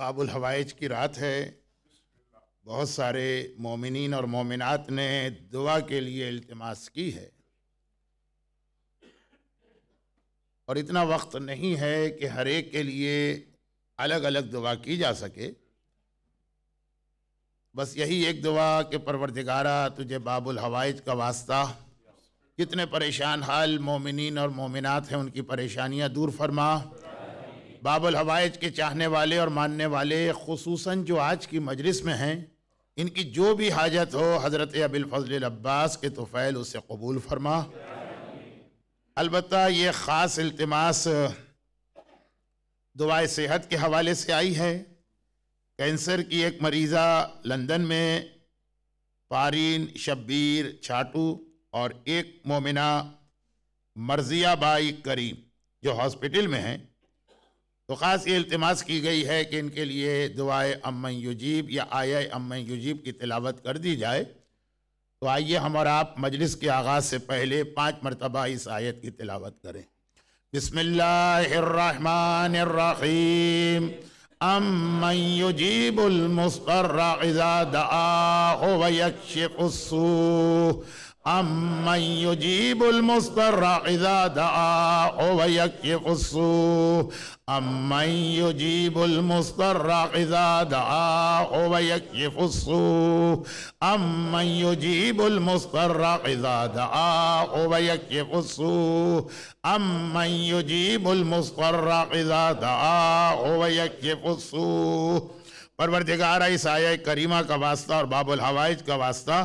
बाबुल हवाइज की रात है बहुत सारे मोमिन और मोमिनात ने दुआ के लिए अल्तमास की है और इतना वक्त नहीं है कि हर एक के लिए अलग अलग दुआ की जा सके बस यही एक दुआ कि परवरदिगारा तुझे बाबुल हवाइज का वास्ता कितने परेशान हाल मोमिन और मोमिनात हैं उनकी परेशानियां दूर फरमा बाबुल हवाइज के चाहने वाले और मानने वाले खसूस जो आज की मजलिस में हैं इनकी जो भी हाजत हो हज़रत अबिलफल अब्बास के तोफ़ैल उसे कबूल फरमा अलबत् ये ख़ास अल्तमास दुआ सेहत के हवाले से आई है कैंसर की एक मरीज़ा लंदन में पारीन शब्बीर छाटू और एक मोमिना मर्जिया बाई करीम जो हॉस्पिटल में हैं तो ख़ास ये अल्तमास की गई है कि इनके लिए दुआए अम्मा युजीब या आया अम्मा युजीब की तिलावत कर दी जाए तो आइए हम और आप मजलिस के आगाज़ से पहले पाँच मरतबा इस आयत की तिलावत करें बसमीम अमन युजीबुलमस्तर अम्मन युजीबुल मुस्तर्रा इज़ा दआओ व यकफुसु अम्मन युजीबुल मुस्तर्रा इज़ा दआओ व यकफुसु अम्मन युजीबुल मुस्तर्रा इज़ा दआओ व यकफुसु अम्मन युजीबुल मुस्तर्रा इज़ा दआओ व यकफुसु परवरदिगार इस आयत करीमा का वास्ता और बाबुल हवाइज का वास्ता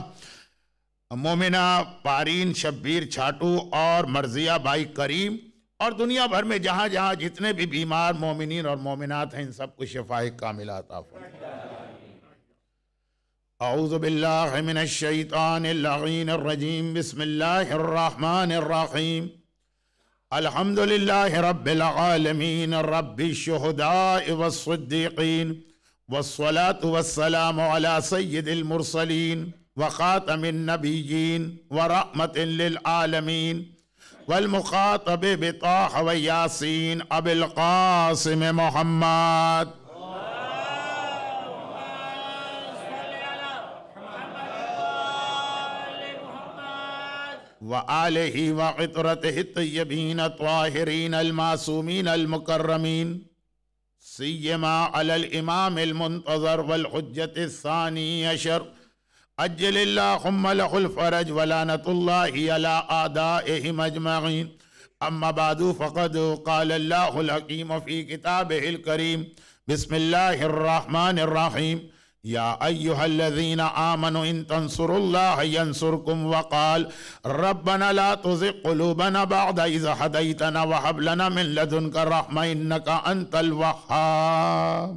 मोमिना पारीन शब्बीर छाटू और मर्जिया बाई करीम और दुनिया भर में जहाँ जहाँ जितने भी बीमार मोमिन और मोमिनात हैं इन सबको शफाए का मिलाता फ़ौज़बिल्लाशैतानरजीम बसमीम अलहमदिल्ला रबालमीन वसलाम सैदिलमरसलिन وخاتم النبيين ورحمة للعالمين والمخاطب بطه وياسين أبي القاسم محمد وآله وعطرته الطيبين الطاهرين الماسومين المكرمين سيما على الإمام المنتظر والحجة الثاني عشر अजल्लाफ़रज वलानतल्लादामजमाइन अम्माबादू फ़कद कालल्लाकीम फ़ी किताबिल करीम बसमिल्लाम या अयुहल्लजीन आमन इन तनसुरल्लासुरकुम वक़ाल रबना ला तुज़िक़ुलूबना बअद इज़ हदैतना वहब लना मिन लदुनका रहमा इन्नका अंतल वह्हाब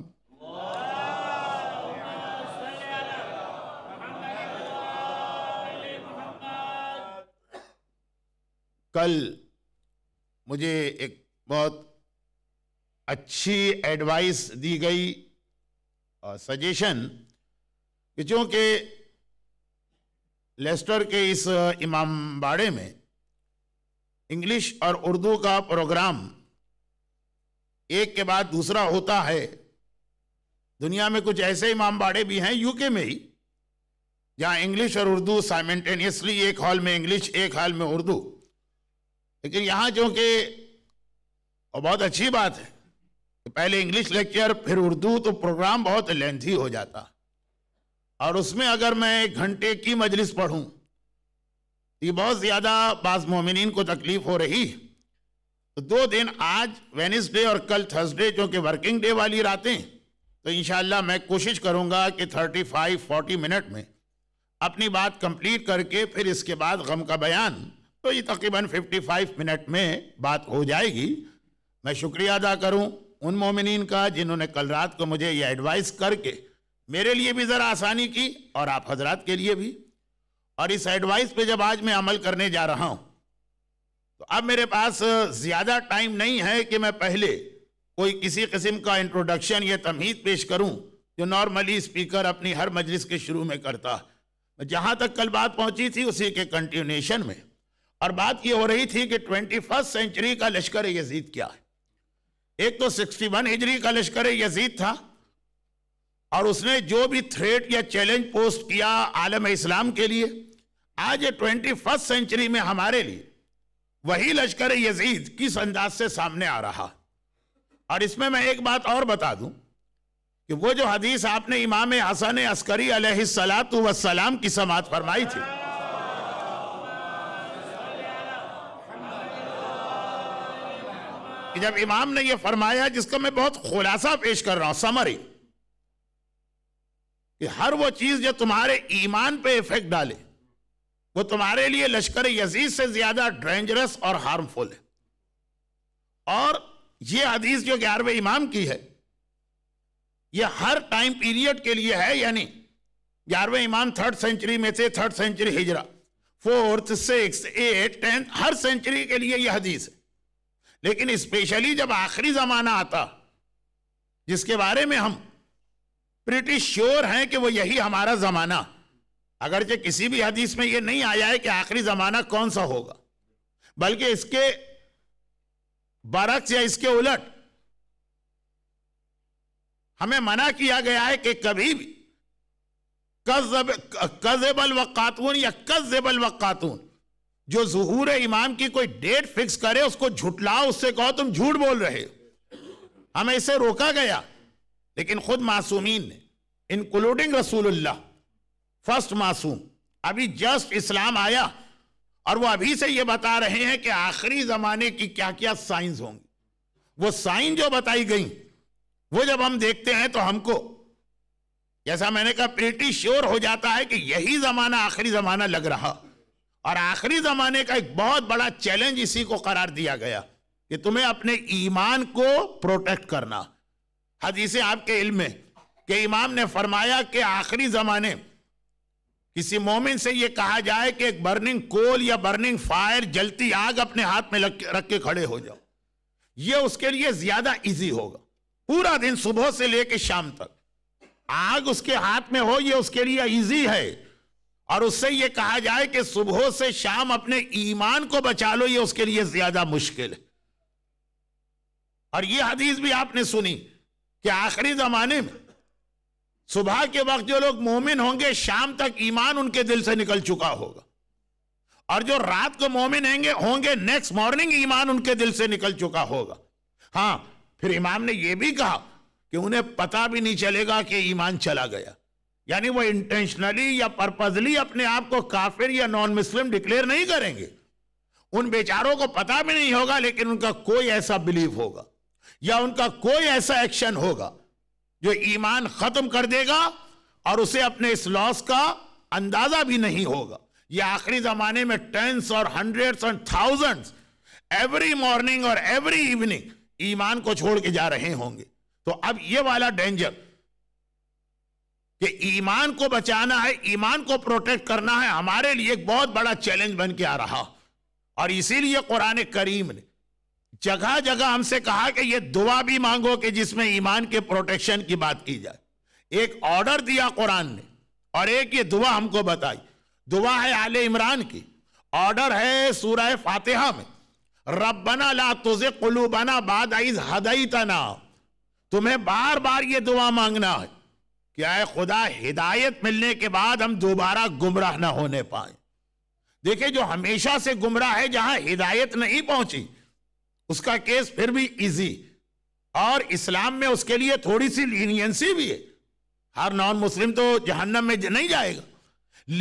कल मुझे एक बहुत अच्छी एडवाइस दी गई और सजेशन कि चूँकि लेस्टर के इस इमाम बाड़े में इंग्लिश और उर्दू का प्रोग्राम एक के बाद दूसरा होता है दुनिया में कुछ ऐसे इमाम बाड़े भी हैं यूके में ही जहाँ इंग्लिश और उर्दू साइमेंटेनियसली एक हॉल में इंग्लिश एक हॉल में उर्दू लेकिन यहाँ चूँकि और बहुत अच्छी बात है कि पहले इंग्लिश लेक्चर फिर उर्दू तो प्रोग्राम बहुत लेंथी हो जाता और उसमें अगर मैं एक घंटे की मजलिस पढ़ूँ तो ये बहुत ज़्यादा बास मोमिन को तकलीफ हो रही तो दो दिन आज वेनिसडे और कल थर्सडे जो कि वर्किंग डे वाली रातें तो इन मैं कोशिश करूँगा कि थर्टी फाइव फोर्टी मिनट में अपनी बात कंप्लीट करके फिर इसके बाद गम का बयान तो ये तकरीबन 55 मिनट में बात हो जाएगी मैं शुक्रिया अदा करूं उन मोमिन का जिन्होंने कल रात को मुझे ये एडवाइस करके मेरे लिए भी ज़रा आसानी की और आप हजरात के लिए भी और इस एडवाइस पे जब आज मैं अमल करने जा रहा हूँ तो अब मेरे पास ज़्यादा टाइम नहीं है कि मैं पहले कोई किसी किस्म का इंट्रोडक्शन या तमहीद पेश करूँ जो नॉर्मली स्पीकर अपनी हर मजलिस के शुरू में करता जहाँ तक कल बात पहुँची थी उसी के कंटिन्यूशन में और बात यह हो रही थी कि ट्वेंटी फर्स्ट सेंचुरी का लश्कर यजीद क्या है एक तो सिक्सटी वन हिजरी का लश्कर यजीद था और उसने जो भी थ्रेट या चैलेंज पोस्ट किया आलम इस्लाम के लिए आज ये ट्वेंटी फर्स्ट सेंचुरी में हमारे लिए वही लश्कर यजीद किस अंदाज से सामने आ रहा और इसमें मैं एक बात और बता दूं कि वो जो हदीस आपने इमाम हसन अस्करी सलात वसलाम की समात फरमाई थी कि जब इमाम ने यह फरमाया जिसका मैं बहुत खुलासा पेश कर रहा हूं समरी कि हर वो चीज जो तुम्हारे ईमान पे इफेक्ट डाले वो तुम्हारे लिए लश्कर यजीज से ज्यादा डेंजरस और हार्मफुल है और ये हदीस जो ग्यारहवें इमाम की है ये हर टाइम पीरियड के लिए है यानी ग्यारहवें इमाम थर्ड सेंचुरी में थे थर्ड सेंचुरी हिजरा फोर्थ सिक्स एट टेंथ हर सेंचुरी के लिए यह हदीस है लेकिन स्पेशली जब आखिरी जमाना आता जिसके बारे में हम ब्रिटिश श्योर हैं कि वो यही हमारा जमाना अगरचे किसी भी हदीस में ये नहीं आया है कि आखिरी जमाना कौन सा होगा बल्कि इसके बरक्स या इसके उलट हमें मना किया गया है कि कभी भी कजबल व खातून या कजबल व खातून जो जहूर इमाम की कोई डेट फिक्स करे उसको झुटलाओ उससे कहो तुम झूठ बोल रहे हो हमें इसे रोका गया लेकिन खुद मासूमीन ने इंक्लूडिंग रसूलुल्लाह फर्स्ट मासूम अभी जस्ट इस्लाम आया और वो अभी से ये बता रहे हैं कि आखिरी जमाने की क्या क्या साइंस होंगी वो साइन जो बताई गई वो जब हम देखते हैं तो हमको जैसा मैंने कहा प्रिटी श्योर हो जाता है कि यही जमाना आखिरी जमाना लग रहा और आखिरी जमाने का एक बहुत बड़ा चैलेंज इसी को करार दिया गया कि तुम्हें अपने ईमान को प्रोटेक्ट करना हदीस आपके इल्म में कि इमाम ने फरमाया कि आखिरी जमाने किसी मोमिन से यह कहा जाए कि एक बर्निंग कोल या बर्निंग फायर जलती आग अपने हाथ में रख के खड़े हो जाओ यह उसके लिए ज्यादा इजी होगा पूरा दिन सुबह से लेकर शाम तक आग उसके हाथ में हो यह उसके लिए इजी है और उससे यह कहा जाए कि सुबह से शाम अपने ईमान को बचा लो ये उसके लिए ज्यादा मुश्किल है और यह हदीस भी आपने सुनी कि आखिरी जमाने में सुबह के वक्त जो लोग मोमिन होंगे शाम तक ईमान उनके दिल से निकल चुका होगा और जो रात को मोमिन होंगे होंगे नेक्स्ट मॉर्निंग ईमान उनके दिल से निकल चुका होगा हाँ फिर इमाम ने यह भी कहा कि उन्हें पता भी नहीं चलेगा कि ईमान चला गया यानी वो इंटेंशनली या पर्पजली अपने आप को काफिर या नॉन मुस्लिम डिक्लेयर नहीं करेंगे उन बेचारों को पता भी नहीं होगा लेकिन उनका कोई ऐसा बिलीव होगा या उनका कोई ऐसा एक्शन होगा जो ईमान खत्म कर देगा और उसे अपने इस लॉस का अंदाजा भी नहीं होगा ये आखिरी जमाने में टेंस और हंड्रेड्स और थाउजेंड्स एवरी मॉर्निंग और एवरी इवनिंग ईमान को छोड़ के जा रहे होंगे तो अब ये वाला डेंजर कि ईमान को बचाना है ईमान को प्रोटेक्ट करना है हमारे लिए एक बहुत बड़ा चैलेंज बन के आ रहा और इसीलिए कुरान करीम ने जगह जगह हमसे कहा कि ये दुआ भी मांगो कि जिसमें ईमान के प्रोटेक्शन की बात की जाए एक ऑर्डर दिया कुरान ने और एक ये दुआ हमको बताई दुआ है आल इमरान की ऑर्डर है सूरह फातिहा में रबना ला तुझे बना बाद आइज हदई तना तुम्हें बार बार ये दुआ मांगना है क्या है खुदा हिदायत मिलने के बाद हम दोबारा गुमराह ना होने पाए देखिये जो हमेशा से गुमराह है जहां हिदायत नहीं पहुंची उसका केस फिर भी इजी और इस्लाम में उसके लिए थोड़ी सी लीनियंसी भी है हर नॉन मुस्लिम तो जहन्नम में नहीं जाएगा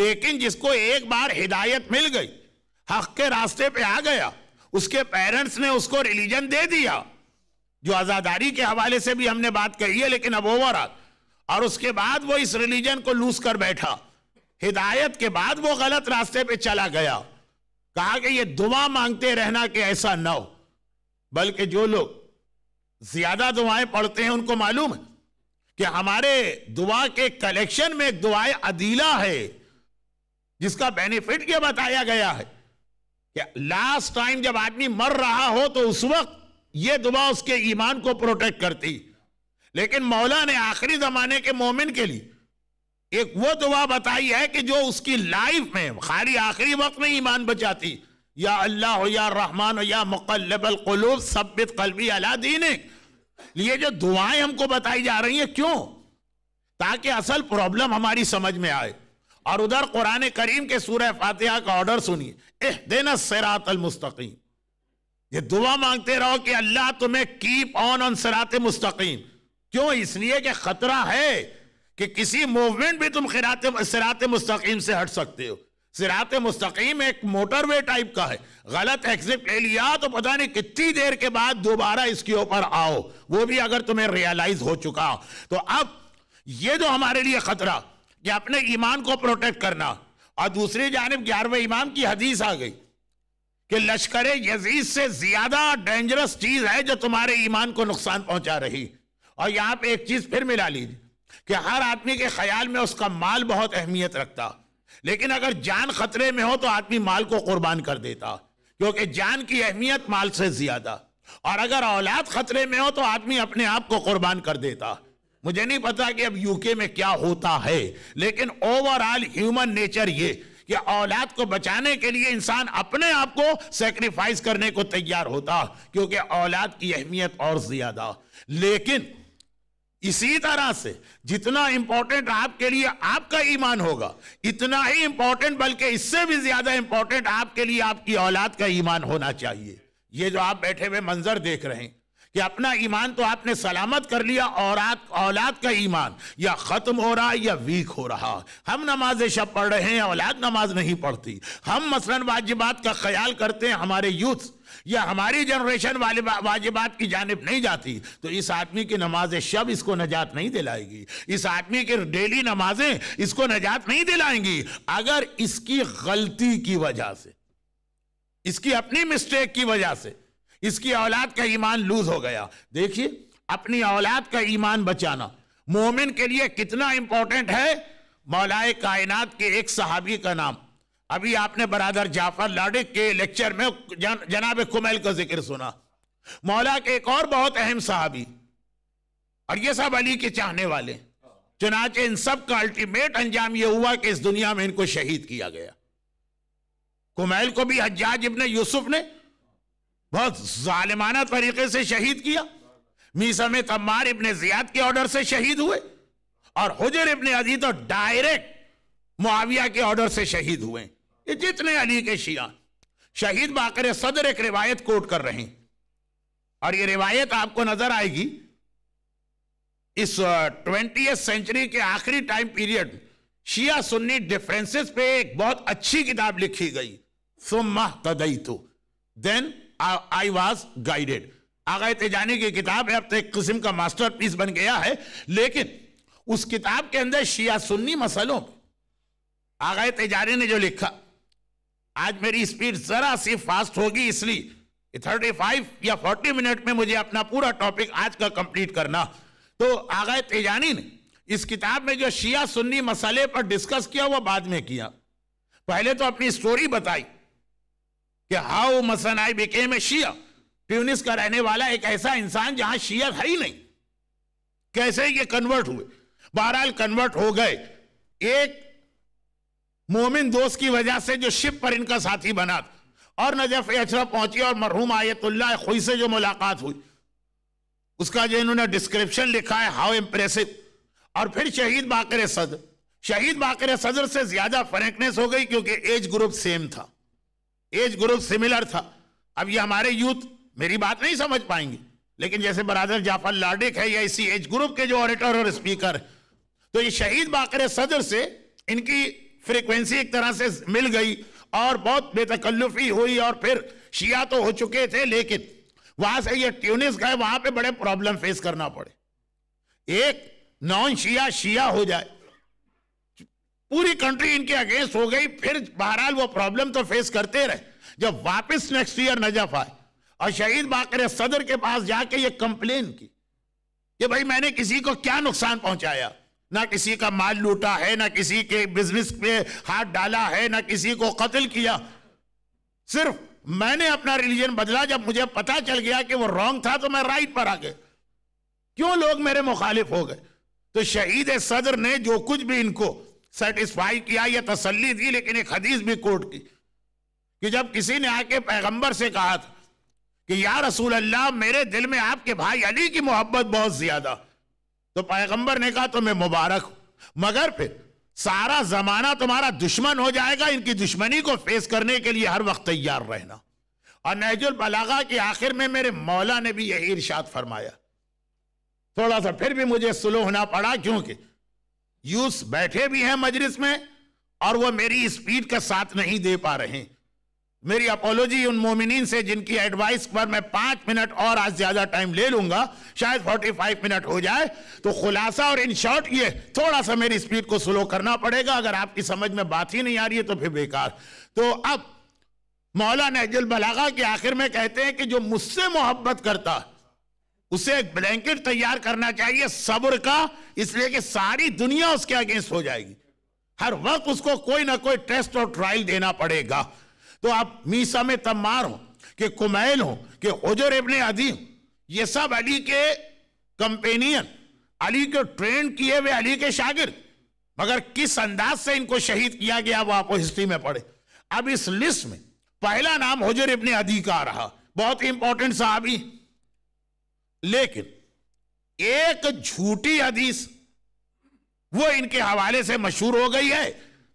लेकिन जिसको एक बार हिदायत मिल गई हक के रास्ते पे आ गया उसके पेरेंट्स ने उसको रिलीजन दे दिया जो आज़ादारी के हवाले से भी हमने बात कही है लेकिन अब ओवरऑल और उसके बाद वो इस रिलीजन को लूज कर बैठा हिदायत के बाद वो गलत रास्ते पे चला गया कहा कि ये दुआ मांगते रहना कि ऐसा न हो बल्कि जो लोग ज्यादा दुआएं पढ़ते हैं उनको मालूम है कि हमारे दुआ के कलेक्शन में एक दुआए अदीला है जिसका बेनिफिट यह बताया गया है कि लास्ट टाइम जब आदमी मर रहा हो तो उस वक्त यह दुआ उसके ईमान को प्रोटेक्ट करती लेकिन मौला ने आखिरी जमाने के मोमिन के लिए एक वो दुआ बताई है कि जो उसकी लाइफ में खाली आखिरी वक्त में ईमान बचाती या अल्लाह हो या रहमान हो या मुकलबल सबित कलबी अला दीने ये जो दुआएं हमको बताई जा रही हैं क्यों ताकि असल प्रॉब्लम हमारी समझ में आए और उधर कुरान करीम के सूर्य फातिहा का ऑर्डर सुनिए एह देना सरात मुस्तकीम ये दुआ मांगते रहो कि अल्लाह तुम्हें कीप ऑन ऑन सरात मुस्तकीम क्यों इसलिए कि खतरा है कि किसी मूवमेंट भी तुम खिरात सिरात मुस्तकीम से हट सकते हो सिरात मुस्तकीम एक मोटरवे टाइप का है गलत एग्जिट ले लिया तो पता नहीं कितनी देर के बाद दोबारा इसके ऊपर आओ वो भी अगर तुम्हें रियलाइज हो चुका तो अब ये जो हमारे लिए खतरा कि अपने ईमान को प्रोटेक्ट करना और दूसरी जानब ग्यारहवें ईमान की हदीस आ गई कि लश्कर यजीज से ज्यादा डेंजरस चीज है जो तुम्हारे ईमान को नुकसान पहुंचा रही और आप एक चीज फिर मिला लीजिए कि हर आदमी के ख्याल में उसका माल बहुत अहमियत रखता लेकिन अगर जान खतरे में हो तो आदमी माल को कुर्बान कर देता क्योंकि जान की अहमियत माल से ज्यादा और अगर औलाद खतरे में हो तो आदमी अपने आप को कुर्बान कर देता मुझे नहीं पता कि अब यूके में क्या होता है लेकिन ओवरऑल ह्यूमन नेचर ये कि औलाद को बचाने के लिए इंसान अपने आप को सेक्रीफाइस करने को तैयार होता क्योंकि औलाद की अहमियत और ज्यादा लेकिन इसी तरह से जितना इंपॉर्टेंट आपके लिए आपका ईमान होगा इतना ही इंपॉर्टेंट बल्कि इससे भी ज्यादा इंपॉर्टेंट आपके लिए आपकी औलाद का ईमान होना चाहिए ये जो आप बैठे हुए मंजर देख रहे हैं कि अपना ईमान तो आपने सलामत कर लिया और औलाद का ईमान या ख़त्म हो रहा है या वीक हो रहा हम नमाज शब पढ़ रहे हैं औलाद नमाज नहीं पढ़ती हम मसलन वाजिबात का ख्याल करते हैं हमारे यूथ या हमारी जनरेशन वाले वाजिबात की जानब नहीं जाती तो इस आदमी की नमाज शब इसको नजात नहीं दिलाएगी इस आदमी की डेली नमाजें इसको नजात नहीं दिलाएंगी अगर इसकी गलती की वजह से इसकी अपनी मिस्टेक की वजह से इसकी औलाद का ईमान लूज हो गया देखिए अपनी औलाद का ईमान बचाना मोमिन के लिए कितना इंपॉर्टेंट है मौलाए कायनात के एक सहाबी का नाम अभी आपने बरादर जाफर लाडे के लेक्चर में जन, जनाब कुमैल का जिक्र सुना मौला के एक और बहुत अहम सहाबी और ये सब अली के चाहने वाले चुनाचे इन सब का अल्टीमेट अंजाम यह हुआ कि इस दुनिया में इनको शहीद किया गया कुमैल को भी हज्जाज इब्ने यूसुफ ने बहुत जालिमाना तरीके से शहीद किया मीसा में तमार इबन जियाद के ऑर्डर से शहीद हुए और हुजर इबन अजी तो डायरेक्ट मुआविया के ऑर्डर से शहीद हुए ये जितने अली के शिया शहीद बाकर सदर एक रिवायत कोट कर रहे हैं और ये रिवायत आपको नजर आएगी इस ट्वेंटी सेंचुरी के आखिरी time period Shia Sunni differences पे एक बहुत अच्छी किताब लिखी गई सुम्मा तदई तो देन आई वॉज गाइडेड आगे तेजानी की किताब है अब तो एक किस्म का मास्टर पीस बन गया है लेकिन उस किताब के अंदर शिया सुन्नी मसलों में आगे तेजानी ने जो लिखा आज मेरी स्पीड जरा सी फास्ट होगी इसलिए थर्टी फाइव या फोर्टी मिनट में मुझे अपना पूरा टॉपिक आज का कंप्लीट करना तो आगे तेजानी ने इस किताब में जो शिया सुन्नी मसाले पर डिस्कस किया वो बाद में किया पहले तो अपनी स्टोरी बताई कि हाउ मसन आई बिकेम ए शिया ट्यूनिस का रहने वाला एक ऐसा इंसान जहां शिया है ही नहीं कैसे ये कन्वर्ट हुए बहरहाल कन्वर्ट हो गए एक मोमिन दोस्त की वजह से जो शिप पर इनका साथी बना था और नजफ अशरफ पहुंची और मरहूम आयतुल्ला खुई से जो मुलाकात हुई उसका जो इन्होंने डिस्क्रिप्शन लिखा है हाउ इम्प्रेसिव और फिर शहीद बाकर सदर शहीद बाकर सदर से ज्यादा फ्रेंकनेस हो गई क्योंकि एज ग्रुप सेम था एज ग्रुप सिमिलर था अब ये हमारे यूथ मेरी बात नहीं समझ पाएंगे लेकिन जैसे बरादर जाफर लाडिक है या इसी एज ग्रुप के जो ऑडिटर और स्पीकर तो ये शहीद बाकर सदर से इनकी फ्रीक्वेंसी एक तरह से मिल गई और बहुत बेतकल्लुफी हुई और फिर शिया तो हो चुके थे लेकिन वहां से ये ट्यूनिस गए वहां पे बड़े प्रॉब्लम फेस करना पड़े एक नॉन शिया शिया हो जाए पूरी कंट्री इनके अगेंस्ट हो गई फिर बहरहाल वो प्रॉब्लम तो फेस करते रहे जब वापस नेक्स्ट ईयर नजफ आए और शहीद बाकर सदर के पास जाके ये कंप्लेन की कि भाई मैंने किसी को क्या नुकसान पहुंचाया ना किसी का माल लूटा है ना किसी के बिजनेस पे हाथ डाला है ना किसी को कत्ल किया सिर्फ मैंने अपना रिलीजन बदला जब मुझे पता चल गया कि वो रॉन्ग था तो मैं राइट पर आ गए क्यों लोग मेरे मुखालिफ हो गए तो शहीद सदर ने जो कुछ भी इनको सेटिस्फाई किया या तसल्ली दी लेकिन एक हदीस भी कोट की कि जब किसी ने आके पैगंबर से कहा था कि या रसूल अल्लाह मेरे दिल में आपके भाई अली की मोहब्बत बहुत ज्यादा तो पैगंबर ने कहा तो मैं मुबारक मगर फिर सारा जमाना तुम्हारा दुश्मन हो जाएगा इनकी दुश्मनी को फेस करने के लिए हर वक्त तैयार रहना और नहजुल बलागा के आखिर में मेरे मौला ने भी यही इर्शाद फरमाया थोड़ा सा फिर भी मुझे सुलह होना पड़ा क्योंकि यूस बैठे भी हैं मजलिस में और वो मेरी स्पीड का साथ नहीं दे पा रहे हैं मेरी अपोलॉजी उन मोमिन से जिनकी एडवाइस पर मैं पांच मिनट और आज ज़्यादा टाइम ले लूंगा शायद फोर्टी फाइव मिनट हो जाए तो खुलासा और इन शॉर्ट ये थोड़ा सा मेरी स्पीड को स्लो करना पड़ेगा अगर आपकी समझ में बात ही नहीं आ रही है तो फिर बेकार तो अब मौला नहजुल बलागा के आखिर में कहते हैं कि जो मुझसे मोहब्बत करता है उसे एक ब्लैंकेट तैयार करना चाहिए सब्र का इसलिए कि सारी दुनिया उसके अगेंस्ट हो जाएगी हर वक्त उसको कोई ना कोई टेस्ट और ट्रायल देना पड़ेगा तो आप मीसा में तमार हो कि कुमैल हो कि हजर इबन अदी ये सब अली के कंपेनियन अली के ट्रेन किए हुए अली के शागिर मगर किस अंदाज से इनको शहीद किया गया वो आपको हिस्ट्री में पढ़े अब इस लिस्ट में पहला नाम हजर इबन अदी का रहा बहुत इंपॉर्टेंट साहबी लेकिन एक झूठी हदीस वो इनके हवाले से मशहूर हो गई है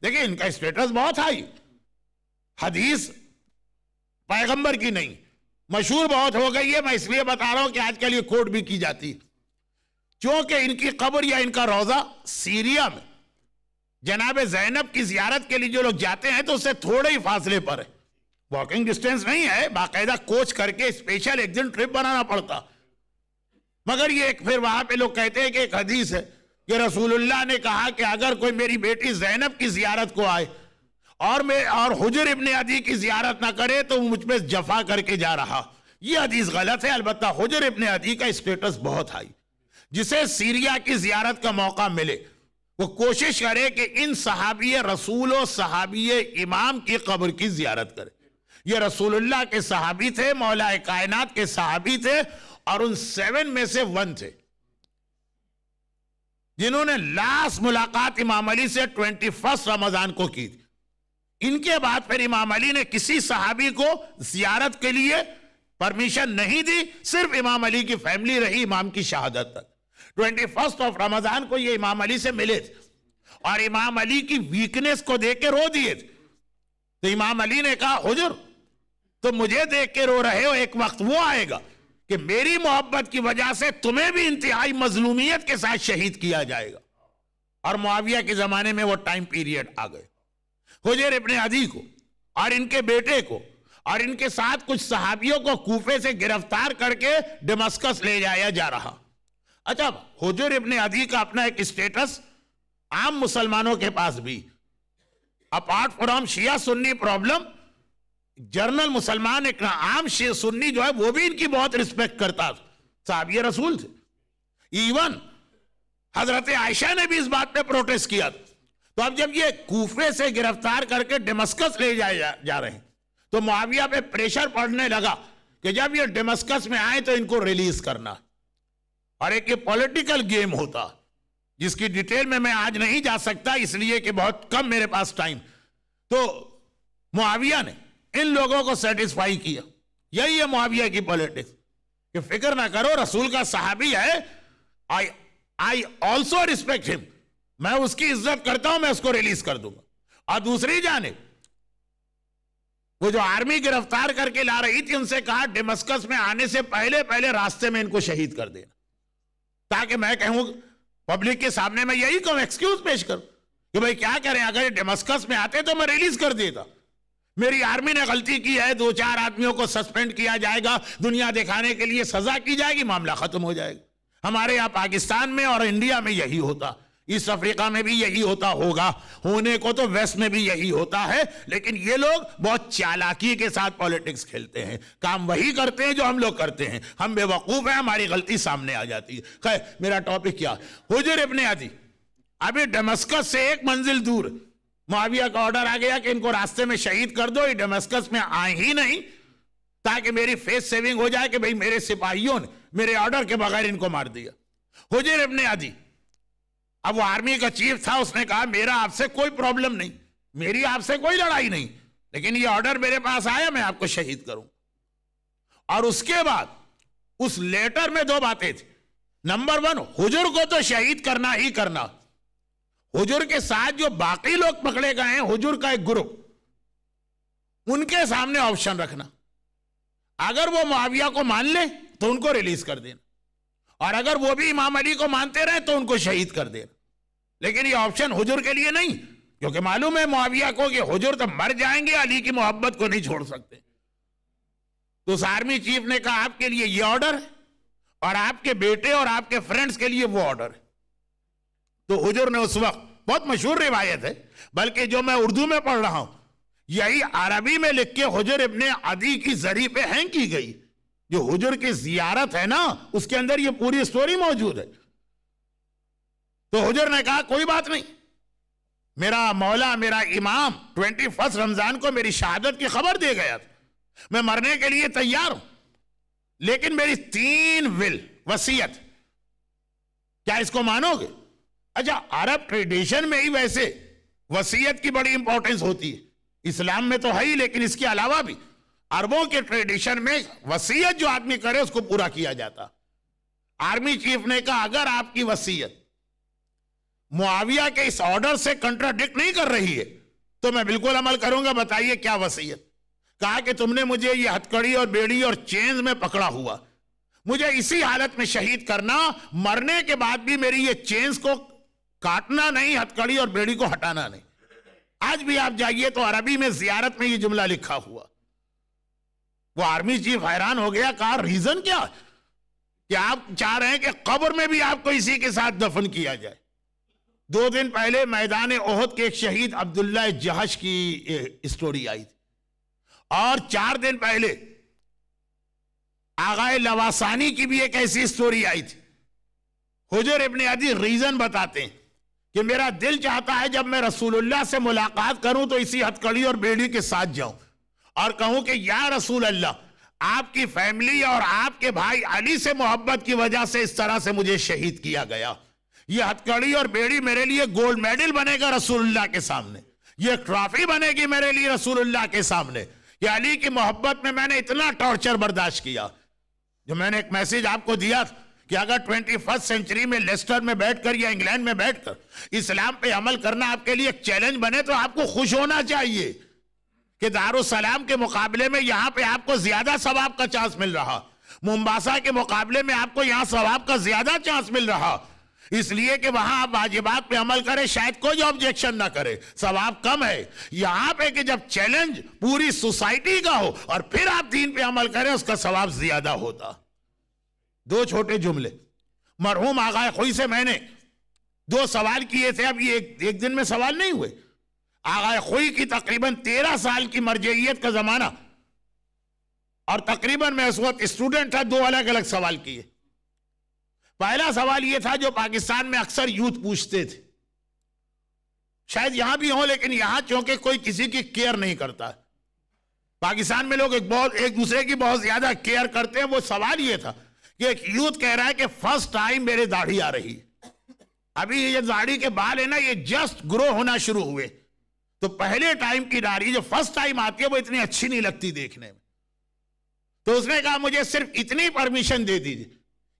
देखिए इनका स्टेटस बहुत हाई हदीस पैगंबर की नहीं मशहूर बहुत हो गई है मैं इसलिए बता रहा हूं कि आजकल ये कोर्ट भी की जाती क्योंकि इनकी कब्र या इनका रोजा सीरिया में जनाब जैनब की जियारत के लिए जो लोग जाते हैं तो उससे थोड़े ही फासले पर है वॉकिंग डिस्टेंस नहीं है बाकायदा कोच करके स्पेशल एक दिन ट्रिप बनाना पड़ता मगर ये एक फिर वहां पे लोग कहते हैं कि एक हदीस है कि रसूलुल्लाह ने कहा कि अगर कोई मेरी बेटी जैनब की जियारत को आए और मैं और हुजर इबन अदी की जियारत ना करे तो मुझ पर जफा करके जा रहा यह हदीस गलत है अलबत् हुजर इबन अदी का स्टेटस बहुत हाई जिसे सीरिया की जियारत का मौका मिले वो कोशिश करे कि इन सहाबी रसूल और सहाबी इमाम की कब्र की जियारत करे ये रसूलुल्लाह के सहाबी थे मौला कायनात के सहाबी थे और उन सेवन में से वन थे जिन्होंने लास्ट मुलाकात इमाम अली से ट्वेंटी फर्स्ट रमजान को की थी इनके बाद फिर इमाम अली ने किसी सहाबी को जियारत के लिए परमिशन नहीं दी सिर्फ इमाम अली की फैमिली रही इमाम की शहादत तक ट्वेंटी फर्स्ट ऑफ रमजान को ये इमाम अली से मिले थे और इमाम अली की वीकनेस को देख के रो दिए थे तो इमाम अली ने कहा हुजूर तो मुझे देख के रो रहे हो एक वक्त वो आएगा कि मेरी मोहब्बत की वजह से तुम्हें भी इंतहाई मजलूमियत के साथ शहीद किया जाएगा और मुआविया के ज़माने में वो टाइम पीरियड आ गए हुजर इब्ने अदी को और इनके बेटे को और इनके साथ कुछ सहाबियों को कूफे से गिरफ्तार करके डिमस्कस ले जाया जा रहा अच्छा हुजर इब्ने अदी का अपना एक स्टेटस आम मुसलमानों के पास भी apart from Shia Sunni problem general मुसलमान एक आम शे सुन्नी जो है वो भी इनकी बहुत रिस्पेक्ट करता साहब ये रसूल थे इवन हजरत आयशा ने भी इस बात पे प्रोटेस्ट किया तो अब जब ये कूफे से गिरफ्तार करके डेमस्कस ले जाए जा, जा रहे हैं तो मुआविया पे प्रेशर पड़ने लगा कि जब ये डेमस्कस में आए तो इनको रिलीज करना और एक ये पॉलिटिकल गेम होता जिसकी डिटेल में मैं आज नहीं जा सकता इसलिए कि बहुत कम मेरे पास टाइम तो मुआविया ने इन लोगों को सेटिस्फाई किया यही है मुआविया की पॉलिटिक्स कि फिक्र ना करो रसूल का साहबी है I I also respect him मैं उसकी इज्जत करता हूं मैं उसको रिलीज कर दूंगा और दूसरी जाने वो जो आर्मी गिरफ्तार करके ला रही थी उनसे कहा डेमस्कस में आने से पहले पहले रास्ते में इनको शहीद कर देना ताकि मैं कहूं पब्लिक के सामने मैं यही कहूं एक्सक्यूज पेश करूं कि भाई क्या करें अगर डेमस्कस में आते तो मैं रिलीज कर देता मेरी आर्मी ने गलती की है दो चार आदमियों को सस्पेंड किया जाएगा दुनिया दिखाने के लिए सजा की जाएगी मामला खत्म हो जाएगा हमारे यहाँ पाकिस्तान में और इंडिया में यही होता ईस्ट अफ्रीका में भी यही होता होगा होने को तो वेस्ट में भी यही होता है लेकिन ये लोग बहुत चालाकी के साथ पॉलिटिक्स खेलते हैं काम वही करते हैं जो हम लोग करते हैं हम बेवकूफ़ हैं हमारी गलती सामने आ जाती है मेरा टॉपिक क्या हुजर इब्ने आदि अभी डमस्कस से एक मंजिल दूर माविया का ऑर्डर आ गया कि इनको रास्ते में शहीद कर दो ये डमस्कस में आए ही नहीं ताकि मेरी फेस सेविंग हो जाए कि भाई मेरे सिपाहियों ने मेरे ऑर्डर के बगैर इनको मार दिया हुजर अपने आदि अब वो आर्मी का चीफ था उसने कहा मेरा आपसे कोई प्रॉब्लम नहीं मेरी आपसे कोई लड़ाई नहीं लेकिन ये ऑर्डर मेरे पास आया मैं आपको शहीद करूं और उसके बाद उस लेटर में दो बातें थी नंबर वन हुजूर को तो शहीद करना ही करना हुजूर के साथ जो बाकी लोग पकड़े गए हैं हुजूर का एक गुरु उनके सामने ऑप्शन रखना अगर वो मुआविया को मान ले तो उनको रिलीज कर देना और अगर वो भी इमाम अली को मानते रहे तो उनको शहीद कर देना लेकिन ये ऑप्शन हुजूर के लिए नहीं क्योंकि मालूम है मुआविया को कि हुजूर तो मर जाएंगे अली की मोहब्बत को नहीं छोड़ सकते तो उस आर्मी चीफ ने कहा आपके लिए ये ऑर्डर और आपके बेटे और आपके फ्रेंड्स के लिए वो ऑर्डर है तो हुजूर ने उस वक्त बहुत मशहूर रिवायत है बल्कि जो मैं उर्दू में पढ़ रहा हूं यही अरबी में लिख के हजर इबन अदी की जरी पे हैंग की गई जो हजर की जियारत है ना उसके अंदर ये पूरी स्टोरी मौजूद है तो हजुर ने कहा कोई बात नहीं मेरा मौला मेरा इमाम ट्वेंटी फर्स्ट रमजान को मेरी शहादत की खबर दे गया था मैं मरने के लिए तैयार हूं लेकिन मेरी तीन विल वसीयत क्या इसको मानोगे अच्छा अरब ट्रेडिशन में ही वैसे वसीयत की बड़ी इंपॉर्टेंस होती है इस्लाम में तो है ही लेकिन इसके अलावा भी अरबों के ट्रेडिशन में वसीयत जो आदमी करे उसको पूरा किया जाता आर्मी चीफ ने कहा अगर आपकी वसीयत मुआविया के इस ऑर्डर से कंट्राडिक्ट नहीं कर रही है तो मैं बिल्कुल अमल करूंगा बताइए क्या वसीयत कहा कि तुमने मुझे ये हथकड़ी और बेड़ी और चेंज में पकड़ा हुआ मुझे इसी हालत में शहीद करना मरने के बाद भी मेरी ये चेंज को काटना नहीं हथकड़ी और बेड़ी को हटाना नहीं आज भी आप जाइए तो अरबी में जियारत में ये जुमला लिखा हुआ वो आर्मी चीफ हैरान हो गया कहा रीजन क्या कि आप चाह रहे हैं कि कब्र में भी आपको इसी के साथ दफन किया जाए दो दिन पहले मैदान ओहद के एक शहीद अब्दुल्ला जहाज की स्टोरी आई थी और चार दिन पहले आगाए लवासानी की भी एक ऐसी स्टोरी आई थी हुजूर इब्ने आदि रीजन बताते हैं कि मेरा दिल चाहता है जब मैं रसूलुल्लाह से मुलाकात करूं तो इसी हथकड़ी और बेड़ी के साथ जाऊं और कहूं कि या रसूल अल्लाह आपकी फैमिली और आपके भाई अली से मोहब्बत की वजह से इस तरह से मुझे शहीद किया गया ये हथकड़ी और बेड़ी मेरे लिए गोल्ड मेडल बनेगा रसूलुल्लाह के सामने ये ट्रॉफी बनेगी मेरे लिए रसूलुल्लाह के सामने कि अली की मोहब्बत में मैंने इतना टॉर्चर बर्दाश्त किया जो मैंने एक मैसेज आपको दिया कि अगर ट्वेंटी फर्स्ट सेंचुरी में लेस्टर में बैठकर या इंग्लैंड में बैठकर इस्लाम पे अमल करना आपके लिए एक चैलेंज बने तो आपको खुश होना चाहिए कि दारुसलाम के मुकाबले में यहां पे आपको ज्यादा सवाब का चांस मिल रहा मुम्बासा के मुकाबले में आपको यहां सवाब का ज्यादा चांस मिल रहा इसलिए कि वहां आप वाजिबात पे अमल करें शायद कोई ऑब्जेक्शन ना करे सवाब कम है यहां पे कि जब चैलेंज पूरी सोसाइटी का हो और फिर आप दीन पे अमल करें उसका सवाब ज्यादा होता दो छोटे जुमले मरहूम आगा खुई से मैंने दो सवाल किए थे अब ये एक, एक दिन में सवाल नहीं हुए आगा खुई की तकरीबन तेरह साल की मरजैत का ज़माना और तकरीबन मैं उस वक्त स्टूडेंट था दो अलग अलग सवाल किए पहला सवाल ये था जो पाकिस्तान में अक्सर यूथ पूछते थे शायद यहां भी हो लेकिन यहां चूंकि कोई किसी की केयर नहीं करता पाकिस्तान में लोग एक बहुत एक दूसरे की बहुत ज्यादा केयर करते हैं वो सवाल ये था कि एक यूथ कह रहा है कि फर्स्ट टाइम मेरे दाढ़ी आ रही अभी ये दाढ़ी के बाल है ना ये जस्ट ग्रो होना शुरू हुए तो पहले टाइम की दाढ़ी जो फर्स्ट टाइम आती है वो इतनी अच्छी नहीं लगती देखने में तो उसने कहा मुझे सिर्फ इतनी परमिशन दे दीजिए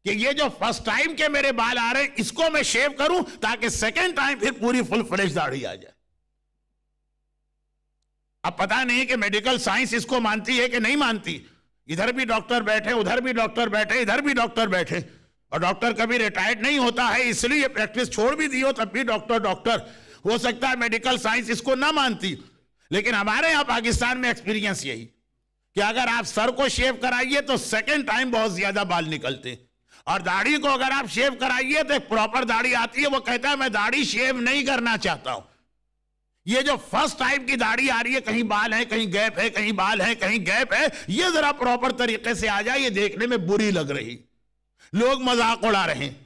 कि ये जो फर्स्ट टाइम के मेरे बाल आ रहे हैं इसको मैं शेव करूं ताकि सेकेंड टाइम फिर पूरी फुल फ्रेश दाढ़ी आ जाए अब पता नहीं कि मेडिकल साइंस इसको मानती है कि नहीं मानती इधर भी डॉक्टर बैठे उधर भी डॉक्टर बैठे इधर भी डॉक्टर बैठे और डॉक्टर कभी रिटायर्ड नहीं होता है इसलिए प्रैक्टिस छोड़ भी दी हो तब भी डॉक्टर डॉक्टर हो सकता है मेडिकल साइंस इसको ना मानती लेकिन हमारे यहाँ पाकिस्तान में एक्सपीरियंस यही कि अगर आप सर को शेव कराइए तो सेकेंड टाइम बहुत ज्यादा बाल निकलते और दाढ़ी को अगर आप शेव कराइए तो एक प्रॉपर दाढ़ी आती है वो कहता है मैं दाढ़ी शेव नहीं करना चाहता हूं ये जो फर्स्ट टाइम की दाढ़ी आ रही है कहीं बाल है कहीं गैप है कहीं बाल है कहीं गैप है ये जरा प्रॉपर तरीके से आ जाए ये देखने में बुरी लग रही लोग मजाक उड़ा रहे हैं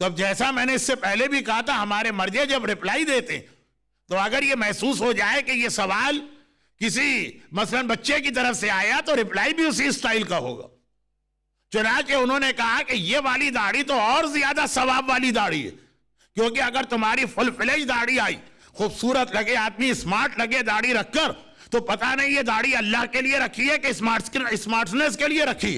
तो अब जैसा मैंने इससे पहले भी कहा था हमारे मर्जे जब रिप्लाई देते तो अगर ये महसूस हो जाए कि ये सवाल किसी मसलन बच्चे की तरफ से आया तो रिप्लाई भी उसी स्टाइल का होगा चुनाचे उन्होंने कहा कि ये वाली दाढ़ी तो और ज्यादा सवाब वाली दाढ़ी है क्योंकि अगर तुम्हारी फुल फ्लेज दाढ़ी आई खूबसूरत लगे आदमी स्मार्ट लगे दाढ़ी रखकर तो पता नहीं ये दाढ़ी अल्लाह के लिए रखी है कि स्मार्ट स्मार्टनेस के लिए रखी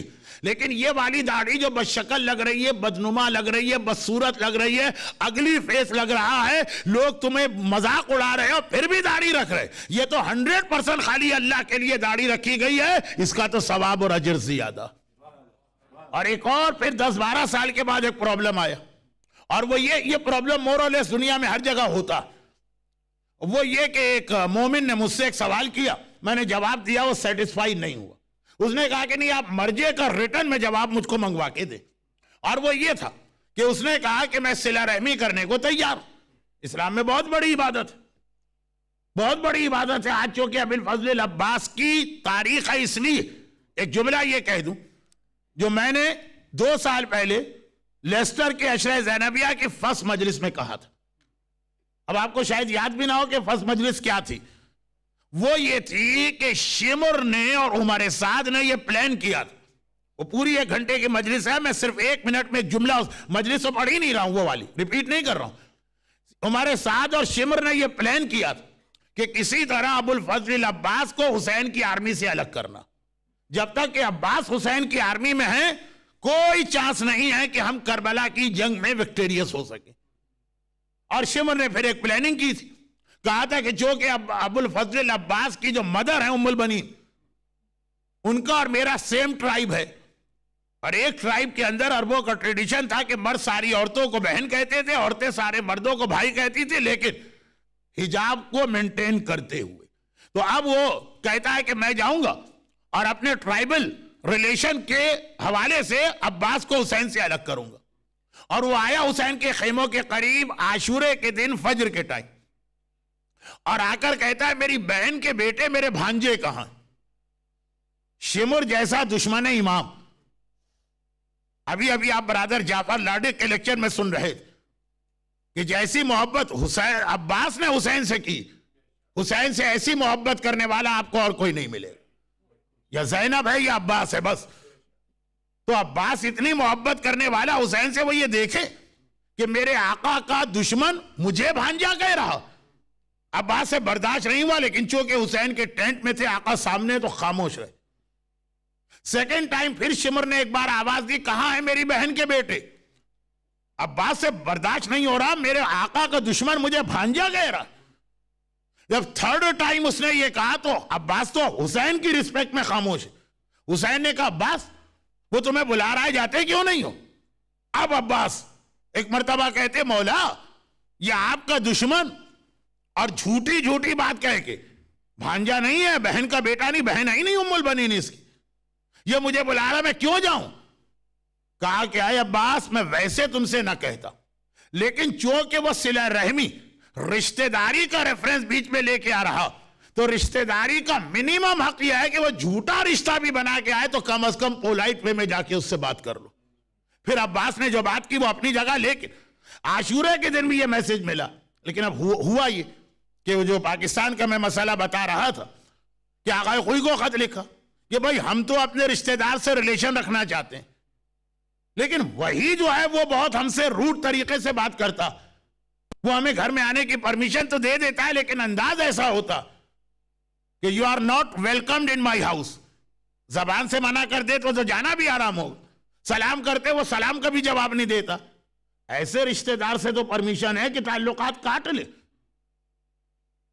लेकिन ये वाली दाढ़ी जो बदशकल लग रही है बदनुमा लग रही है बदसूरत लग रही है अगली फेस लग रहा है लोग तुम्हें मजाक उड़ा रहे हो फिर भी दाढ़ी रख रहे ये तो हंड्रेड परसेंट खाली अल्लाह के लिए दाढ़ी रखी गई है इसका तो सवाब और अजर ज्यादा और एक और फिर दस बारह साल के बाद एक प्रॉब्लम आया और वो ये ये प्रॉब्लम मोरलेस दुनिया में हर जगह होता है वो ये कि एक मोमिन ने मुझसे एक सवाल किया मैंने जवाब दिया वो सेटिस्फाई नहीं हुआ उसने कहा कि नहीं आप मर्जे का रिटर्न में जवाब मुझको मंगवा के दे और वो ये था कि उसने कहा कि मैं सिला रहमी करने को तैयार इस्लाम में बहुत बड़ी इबादत है बहुत बड़ी इबादत है आज चूंकि अबिल फजल अब्बास की तारीख है इसलिए एक जुमला ये कह दूं जो मैंने दो साल पहले लेस्टर के अशर जैनबिया की फर्स्ट मजलिस में कहा था अब आपको शायद याद भी ना हो कि फर्स्ट मजलिस क्या थी वो ये थी कि शिमर ने और उमर साद ने ये प्लान किया था वो पूरी एक घंटे की मजलिस है मैं सिर्फ एक मिनट में जुमला मजलिस पढ़ ही नहीं रहा हूं वो वाली रिपीट नहीं कर रहा हूं हमारे साथ और शिमर ने यह प्लान किया था कि किसी तरह अबुल फजल अब्बास को हुसैन की आर्मी से अलग करना जब तक कि अब्बास हुसैन की आर्मी में है कोई चांस नहीं है कि हम करबला की जंग में विक्टोरियस हो सके और शिमर ने फिर एक प्लानिंग की थी कहा था कि जो कि अब अबुल फजल अब्बास की जो मदर है उमुल बनी उनका और मेरा सेम ट्राइब है और एक ट्राइब के अंदर अरबों का ट्रेडिशन था कि मर्द सारी औरतों को बहन कहते थे औरतें सारे मर्दों को भाई कहती थी लेकिन हिजाब को मेंटेन करते हुए तो अब वो कहता है कि मैं जाऊंगा और अपने ट्राइबल रिलेशन के हवाले से अब्बास को हुसैन से अलग करूंगा और वो आया हुसैन के खेमों के करीब आशूरे के दिन फज्र के टाइम और आकर कहता है मेरी बहन के बेटे मेरे भांजे कहां शिमुर जैसा दुश्मन है इमाम अभी अभी आप बरादर जाफर लाडे के लेक्चर में सुन रहे कि जैसी मोहब्बत हुसैन अब्बास ने हुसैन से की हुसैन से ऐसी मोहब्बत करने वाला आपको और कोई नहीं मिलेगा या जैनब है या अब्बास है बस तो अब्बास इतनी मोहब्बत करने वाला हुसैन से वो ये देखे कि मेरे आका का दुश्मन मुझे भांजा कह रहा अब्बास से बर्दाश्त नहीं हुआ लेकिन चूंकि हुसैन के टेंट में थे आका सामने तो खामोश रहे सेकेंड टाइम फिर शिमर ने एक बार आवाज दी कहां है मेरी बहन के बेटे अब्बास से बर्दाश्त नहीं हो रहा मेरे आका का दुश्मन मुझे भांजा कह रहा जब थर्ड टाइम उसने ये कहा तो अब्बास तो हुसैन की रिस्पेक्ट में खामोश हुसैन ने कहा अब्बास वो तुम्हें बुला रहा है जाते क्यों नहीं हो अब अब्बास एक मरतबा कहते मौला ये आपका दुश्मन और झूठी झूठी बात कह के भांजा नहीं है बहन का बेटा नहीं बहन आई नहीं उम्मल बनी नहीं इसकी ये मुझे बुला रहा मैं क्यों जाऊं कहा क्या अब्बास मैं वैसे तुमसे ना कहता लेकिन चो के वो सिला रहमी रिश्तेदारी का रेफरेंस बीच में लेके आ रहा तो रिश्तेदारी का मिनिमम हक यह है कि वो झूठा रिश्ता भी बना के आए तो कम अज कम पोलाइट वे में जाके उससे बात कर लो फिर अब्बास ने जो बात की वो अपनी जगह लेकिन आशूरे के दिन भी ये मैसेज मिला लेकिन अब हुआ ये कि वो जो पाकिस्तान का मैं मसाला बता रहा था कि आगा कोई को खत लिखा कि भाई हम तो अपने रिश्तेदार से रिलेशन रखना चाहते हैं लेकिन वही जो है वो बहुत हमसे रूट तरीके से बात करता वो हमें घर में आने की परमिशन तो दे देता है लेकिन अंदाज ऐसा होता कि you are not welcomed in my house जबान से मना कर दे तो, तो जाना भी आराम हो सलाम करते वो सलाम का भी जवाब नहीं देता ऐसे रिश्तेदार से तो परमिशन है कि ताल्लुकात काट ले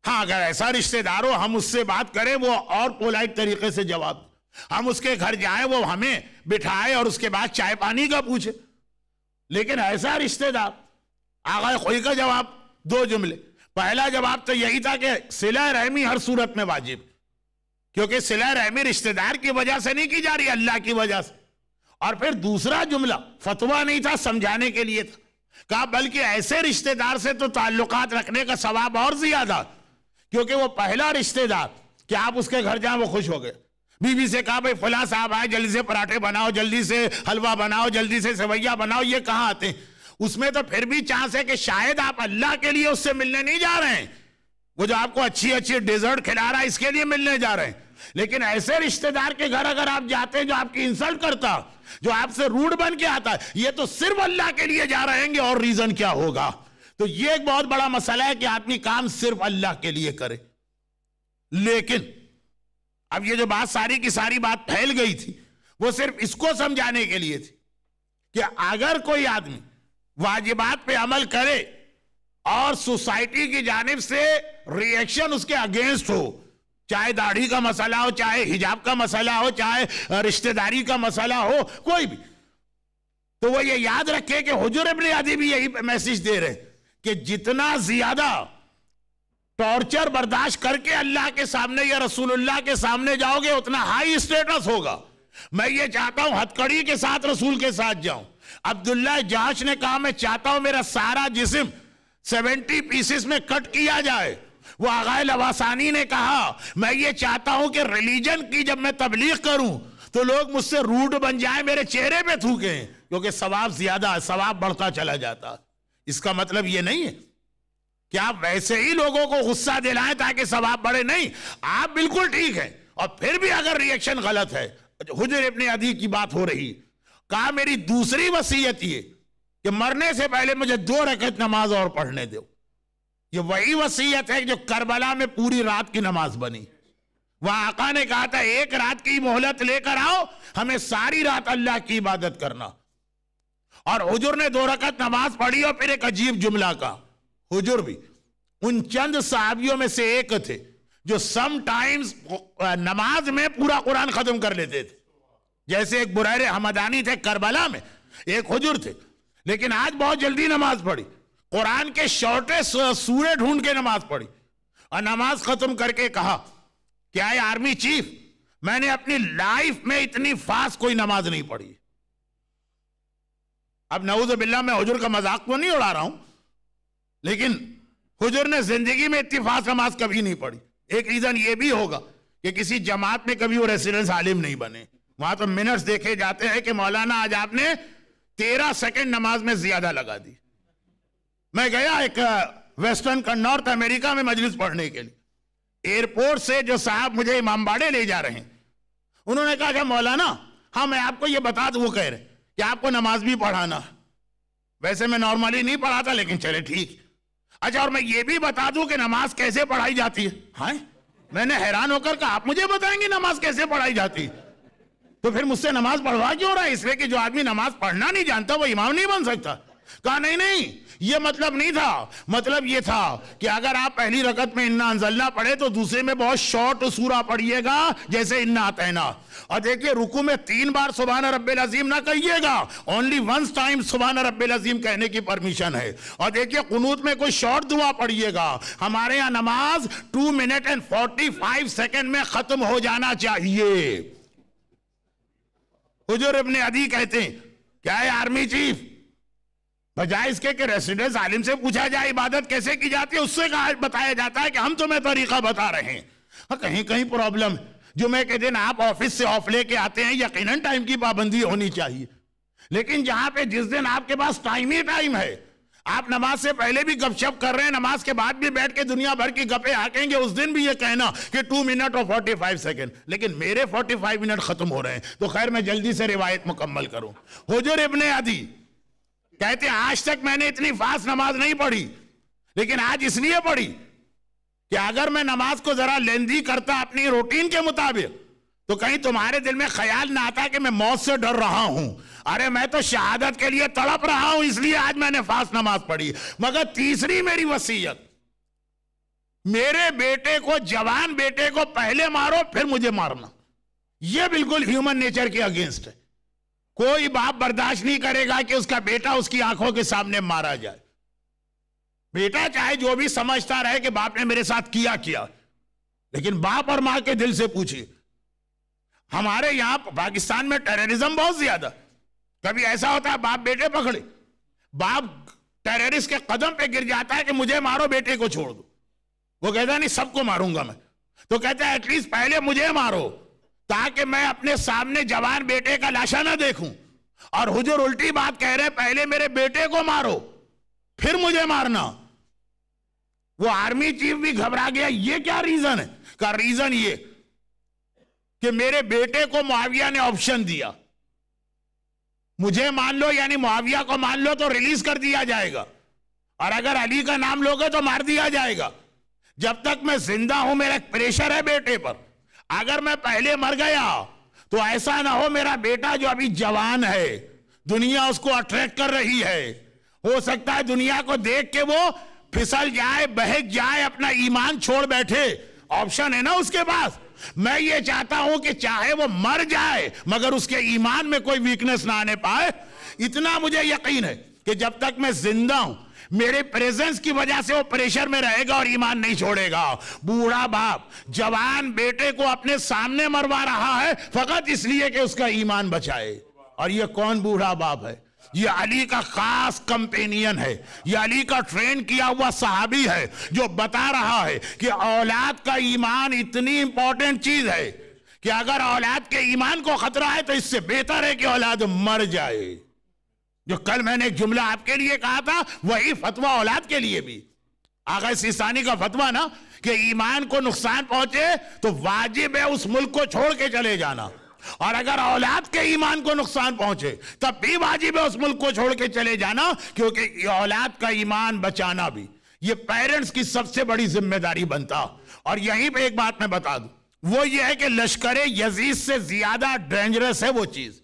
हाँ अगर ऐसा रिश्तेदार हो हम उससे बात करें वो और पोलाइट तरीके से जवाब हम उसके घर जाए वो हमें बिठाए और उसके बाद चाय पानी का पूछे लेकिन ऐसा रिश्तेदार आगा कोई का जवाब दो जुमले पहला जवाब तो यही था कि सिला रहमी हर सूरत में वाजिब क्योंकि सिला रहमी रिश्तेदार की वजह से नहीं की जा रही अल्लाह की वजह से और फिर दूसरा जुमला फतवा नहीं था समझाने के लिए था कहा बल्कि ऐसे रिश्तेदार से तो ताल्लुकात रखने का सवाब और ज्यादा क्योंकि वो पहला रिश्तेदार कि आप उसके घर जाए वो खुश हो गए बीवी से कहा भाई फला साहब आए जल्दी से पराठे बनाओ जल्दी से हलवा बनाओ जल्दी से सेवैया बनाओ ये कहाँ आते हैं उसमें तो फिर भी चांस है कि शायद आप अल्लाह के लिए उससे मिलने नहीं जा रहे हैं वो जो आपको अच्छी अच्छी डिजर्ट खिला रहा है इसके लिए मिलने जा रहे हैं लेकिन ऐसे रिश्तेदार के घर अगर आप जाते हैं जो आपकी इंसल्ट करता जो आपसे रूड बन के आता है ये तो सिर्फ अल्लाह के लिए जा रहे हैं और रीजन क्या होगा तो ये एक बहुत बड़ा मसला है कि आदमी काम सिर्फ अल्लाह के लिए करे लेकिन अब ये जो बात सारी की सारी बात फैल गई थी वो सिर्फ इसको समझाने के लिए थी कि अगर कोई आदमी वाजिबात पे अमल करे और सोसाइटी की जानब से रिएक्शन उसके अगेंस्ट हो चाहे दाढ़ी का मसला हो चाहे हिजाब का मसला हो चाहे रिश्तेदारी का मसला हो कोई भी तो वो ये याद रखे कि हजूर इबन आदि भी यही मैसेज दे रहे कि जितना ज्यादा टॉर्चर बर्दाश्त करके अल्लाह के सामने या रसूलुल्लाह के सामने जाओगे उतना हाई स्टेटस होगा मैं ये चाहता हूं हथकड़ी के साथ रसूल के साथ जाऊं अब्दुल्ला जहाश ने कहा मैं चाहता हूं मेरा सारा जिसम सेवेंटी पीसेस में कट किया जाए वो आगा लवासानी ने कहा मैं ये चाहता हूं कि रिलीजन की जब मैं तबलीग करूं तो लोग मुझसे रूट बन जाए मेरे चेहरे पे थूके क्योंकि सवाब ज्यादा सवाब बढ़ता चला जाता इसका मतलब ये नहीं है कि आप वैसे ही लोगों को गुस्सा दिलाएं ताकि सवाब बढ़े नहीं आप बिल्कुल ठीक है और फिर भी अगर रिएक्शन गलत है हुजर इब्ने अदी की बात हो रही कहा मेरी दूसरी वसीयत ये कि मरने से पहले मुझे दो रकत नमाज और पढ़ने दो ये वही वसीयत है जो करबला में पूरी रात की नमाज बनी वहां आका ने कहा था एक रात की मोहलत लेकर आओ हमें सारी रात अल्लाह की इबादत करना और हुजूर ने दो रकत नमाज पढ़ी और फिर एक अजीब जुमला का हुजूर भी उन चंद साहबियों में से एक थे जो समटाइम्स नमाज में पूरा कुरान खत्म कर लेते थे जैसे एक बुरैर हमदानी थे करबला में एक हजूर थे लेकिन आज बहुत जल्दी नमाज पढ़ी कुरान के शॉर्टेस्ट सूर्य ढूंढ के नमाज पढ़ी और नमाज खत्म करके कहा क्या है आर्मी चीफ मैंने अपनी लाइफ में इतनी फास्ट कोई नमाज नहीं पढ़ी अब नवूज बिल्ला मैं हजूर का मजाक तो नहीं उड़ा रहा हूं लेकिन हजूर ने जिंदगी में इतनी फास्ट नमाज कभी नहीं पढ़ी एक रीजन ये भी होगा कि किसी जमात में कभी वो रेसिडेंस आलिम नहीं बने वहां तो मिनट्स देखे जाते हैं कि मौलाना आज आपने तेरह सेकेंड नमाज में ज्यादा लगा दी मैं गया एक वेस्टर्न का नॉर्थ अमेरिका में मजलिस पढ़ने के लिए एयरपोर्ट से जो साहब मुझे इमाम बाड़े ले जा रहे हैं उन्होंने कहा कि अच्छा, मौलाना हाँ मैं आपको ये बता दू वो कह रहे कि आपको नमाज भी पढ़ाना वैसे मैं नॉर्मली नहीं पढ़ाता लेकिन चले ठीक अच्छा और मैं ये भी बता दूं कि नमाज कैसे पढ़ाई जाती है हाँ? मैंने हैरान होकर कहा आप मुझे बताएंगे नमाज कैसे पढ़ाई जाती है तो फिर मुझसे नमाज पढ़वा क्यों रहा है इसलिए कि जो आदमी नमाज पढ़ना नहीं जानता वो इमाम नहीं बन सकता कहा नहीं नहीं ये मतलब नहीं था मतलब ये था कि अगर आप पहली रकत में इन्ना अंजलना पढ़े तो दूसरे में बहुत शॉर्ट सूरा पढ़िएगा जैसे इन्ना तैना और देखिए रुकू में तीन बार सुबह रब्बेल अजीम ना कहिएगा ओनली वंस टाइम सुबहान रब्बेल अजीम कहने की परमिशन है और देखिए कुनूत में कोई शॉर्ट दुआ पढ़िएगा हमारे यहाँ नमाज two minute and forty five second में ख़त्म हो जाना चाहिए हजूर अपने अदी कहते हैं क्या है आर्मी चीफ बजाय इसके कि रेसिडेंस आलिम से पूछा जाए इबादत कैसे की जाती है उससे कहा बताया जाता है कि हम तुम्हें तरीका बता रहे हैं हाँ कहीं कहीं प्रॉब्लम जुमे के दिन आप ऑफिस से ऑफ लेके आते हैं यकीनन टाइम की पाबंदी होनी चाहिए लेकिन जहां पे जिस दिन आपके पास टाइम ही टाइम है आप नमाज से पहले भी गपशप कर रहे हैं नमाज के बाद भी बैठ के दुनिया भर की गपे हाकेंगे उस दिन भी ये कहना कि टू मिनट और फोर्टी फाइव सेकेंड लेकिन मेरे फोर्टी फाइव मिनट खत्म हो रहे हैं तो खैर मैं जल्दी से रिवायत मुकम्मल करूं हुजूर इबन आदि कहते आज तक मैंने इतनी फास्ट नमाज नहीं पढ़ी लेकिन आज इसलिए पढ़ी कि अगर मैं नमाज को जरा लेंदी करता अपनी रूटीन के मुताबिक तो कहीं तुम्हारे दिल में ख्याल ना आता कि मैं मौत से डर रहा हूं अरे मैं तो शहादत के लिए तड़प रहा हूं इसलिए आज मैंने फास्ट नमाज पढ़ी मगर तीसरी मेरी वसीयत मेरे बेटे को जवान बेटे को पहले मारो फिर मुझे मारना यह बिल्कुल ह्यूमन नेचर के अगेंस्ट है कोई बाप बर्दाश्त नहीं करेगा कि उसका बेटा उसकी आंखों के सामने मारा जाए बेटा चाहे जो भी समझता रहे कि बाप ने मेरे साथ किया किया लेकिन बाप और मां के दिल से पूछिए हमारे यहां पाकिस्तान में टेररिज्म बहुत ज्यादा कभी ऐसा होता है बाप बेटे पकड़े बाप टेररिस्ट के कदम पे गिर जाता है कि मुझे मारो बेटे को छोड़ दो वो कहता नहीं सबको मारूंगा मैं तो कहता है एटलीस्ट पहले मुझे मारो ताकि मैं अपने सामने जवान बेटे का लाशा ना देखूं और हुजूर उल्टी बात कह रहे पहले मेरे बेटे को मारो फिर मुझे मारना वो आर्मी चीफ भी घबरा गया ये क्या रीजन है का रीजन ये कि मेरे बेटे को मुआविया ने ऑप्शन दिया मुझे मान लो यानी मुआविया को मान लो तो रिलीज कर दिया जाएगा और अगर अली का नाम लोगे तो मार दिया जाएगा जब तक मैं जिंदा हूं मेरा प्रेशर है बेटे पर अगर मैं पहले मर गया तो ऐसा ना हो मेरा बेटा जो अभी जवान है दुनिया उसको अट्रैक्ट कर रही है हो सकता है दुनिया को देख के वो फिसल जाए बहक जाए अपना ईमान छोड़ बैठे ऑप्शन है ना उसके पास मैं ये चाहता हूं कि चाहे वो मर जाए मगर उसके ईमान में कोई वीकनेस ना आने पाए इतना मुझे यकीन है कि जब तक मैं जिंदा हूं मेरे प्रेजेंस की वजह से वो प्रेशर में रहेगा और ईमान नहीं छोड़ेगा बूढ़ा बाप जवान बेटे को अपने सामने मरवा रहा है फकत इसलिए कि उसका ईमान बचाए और ये कौन बूढ़ा बाप है ये अली का खास कंपेनियन है ये अली का ट्रेन किया हुआ सहाबी है जो बता रहा है कि औलाद का ईमान इतनी इंपॉर्टेंट चीज है कि अगर औलाद के ईमान को खतरा है तो इससे बेहतर है कि औलाद मर जाए जो कल मैंने एक जुमला आपके लिए कहा था वही फतवा औलाद के लिए भी आगा सिसानी का फतवा ना कि ईमान को नुकसान पहुंचे तो वाजिब है उस मुल्क को छोड़ के चले जाना और अगर औलाद के ईमान को नुकसान पहुंचे तब भी वाजिब है उस मुल्क को छोड़ के चले जाना क्योंकि औलाद का ईमान बचाना भी ये पेरेंट्स की सबसे बड़ी जिम्मेदारी बनता और यहीं पे एक बात मैं बता दूं वो ये है कि लश्कर यजीज से ज्यादा डेंजरस है वो चीज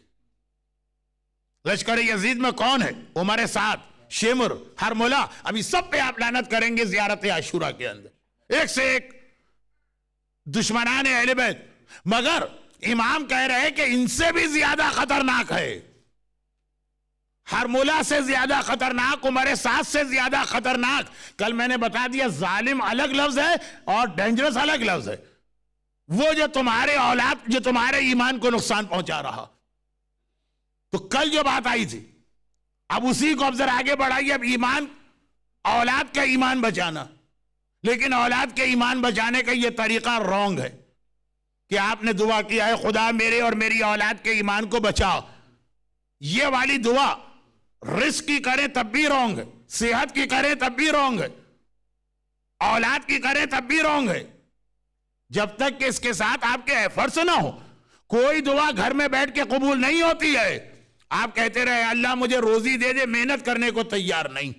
लश्कर यजीद में कौन है उमर साथ शेमर हरमोला अभी सब पे आप लानत करेंगे जियारत आशूरा के अंदर एक से एक दुश्मनान अहल मगर इमाम कह रहे हैं कि इनसे भी ज्यादा खतरनाक है हरमोला से ज्यादा खतरनाक उमर साथ से ज्यादा खतरनाक कल मैंने बता दिया जालिम अलग लफ्ज है और डेंजरस अलग लफ्ज है वो जो तुम्हारे औलाद जो तुम्हारे ईमान को नुकसान पहुंचा रहा तो कल जो बात आई थी अब उसी को अब जरा आगे बढ़ाइए अब ईमान औलाद का ईमान बचाना लेकिन औलाद के ईमान बचाने का यह तरीका रॉन्ग है कि आपने दुआ किया है खुदा मेरे और मेरी औलाद के ईमान को बचाओ ये वाली दुआ रिस्क की करें तब भी रॉन्ग है सेहत की करें तब भी रॉन्ग है औलाद की करें तब भी रॉन्ग है जब तक कि इसके साथ आपके एफर्ट्स ना हो कोई दुआ घर में बैठ के कबूल नहीं होती है आप कहते रहे अल्लाह मुझे रोजी दे दे मेहनत करने को तैयार नहीं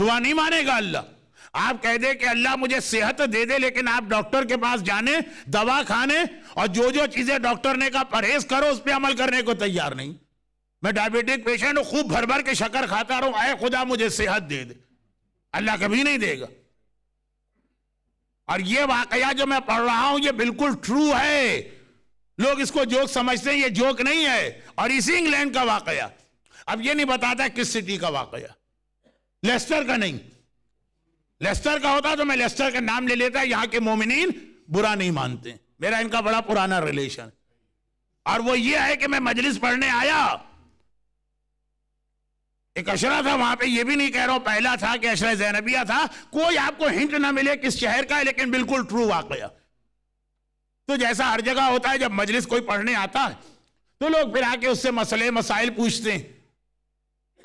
दुआ नहीं मानेगा अल्लाह आप कह दे कि अल्लाह मुझे सेहत दे दे लेकिन आप डॉक्टर के पास जाने दवा खाने और जो जो चीज़ें डॉक्टर ने कहा परहेज करो उस पर अमल करने को तैयार नहीं मैं डायबिटिक पेशेंट हूं खूब भर भर के शक्कर खाता रहूं आए खुदा मुझे सेहत दे दे अल्लाह कभी नहीं देगा और ये वाकया जो मैं पढ़ रहा हूं ये बिल्कुल ट्रू है लोग इसको जोक समझते हैं ये जोक नहीं है और इसी इंग्लैंड का वाकया अब ये नहीं बताता किस सिटी का वाकया लेस्टर का नहीं लेस्टर का होता तो मैं लेस्टर का नाम ले लेता यहां के मोमिन बुरा नहीं मानते मेरा इनका बड़ा पुराना रिलेशन और वो ये है कि मैं मजलिस पढ़ने आया एक अशरा था वहां पे ये भी नहीं कह रहा हूं पहला था कि अशरा जैनबिया था कोई आपको हिंट ना मिले किस शहर का है लेकिन बिल्कुल ट्रू वाकया तो जैसा हर जगह होता है जब मजलिस कोई पढ़ने आता है तो लोग फिर आके उससे मसले मसाइल पूछते हैं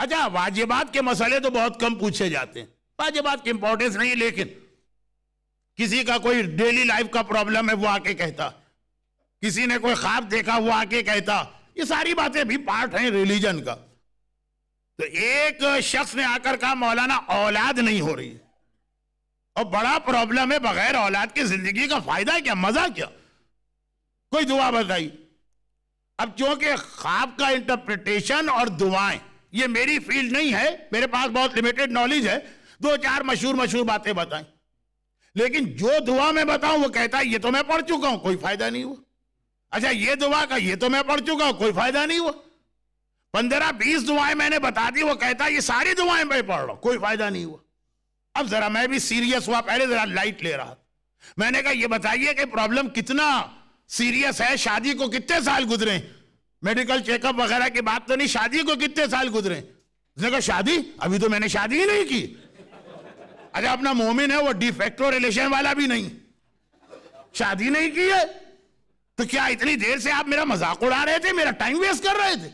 अच्छा वाजिबात के मसले तो बहुत कम पूछे जाते हैं वाजिबात की इंपॉर्टेंस नहीं लेकिन किसी का कोई डेली लाइफ का प्रॉब्लम है वो आके कहता किसी ने कोई ख्वाब देखा वो आके कहता ये सारी बातें भी पार्ट हैं रिलीजन का तो एक शख्स ने आकर कहा मौलाना औलाद नहीं हो रही और बड़ा प्रॉब्लम है बगैर औलाद की जिंदगी का फायदा क्या मजा क्या कोई दुआ बताई अब चूंकि ख्वाब का इंटरप्रिटेशन और दुआएं ये मेरी फील्ड नहीं है मेरे पास बहुत लिमिटेड नॉलेज है दो चार मशहूर मशहूर बातें बताएं लेकिन जो दुआ मैं बताऊं वो कहता है ये तो मैं पढ़ चुका हूं कोई फायदा नहीं हुआ अच्छा ये दुआ का ये तो मैं पढ़ चुका हूं कोई फायदा नहीं हुआ पंद्रह बीस दुआएं मैंने बता दी वो कहता है ये सारी दुआएं मैं पढ़ रहा हूं कोई फायदा नहीं हुआ अब जरा मैं भी सीरियस हुआ पहले जरा लाइट ले रहा मैंने कहा ये बताइए कि प्रॉब्लम कितना सीरियस है शादी को कितने साल गुजरे मेडिकल चेकअप वगैरह की बात तो नहीं शादी को कितने साल गुजरे उसने कहा शादी अभी तो मैंने शादी ही नहीं की अरे अपना मोमिन है वो डिफेक्टो रिलेशन वाला भी नहीं शादी नहीं की है तो क्या इतनी देर से आप मेरा मजाक उड़ा रहे थे मेरा टाइम वेस्ट कर रहे थे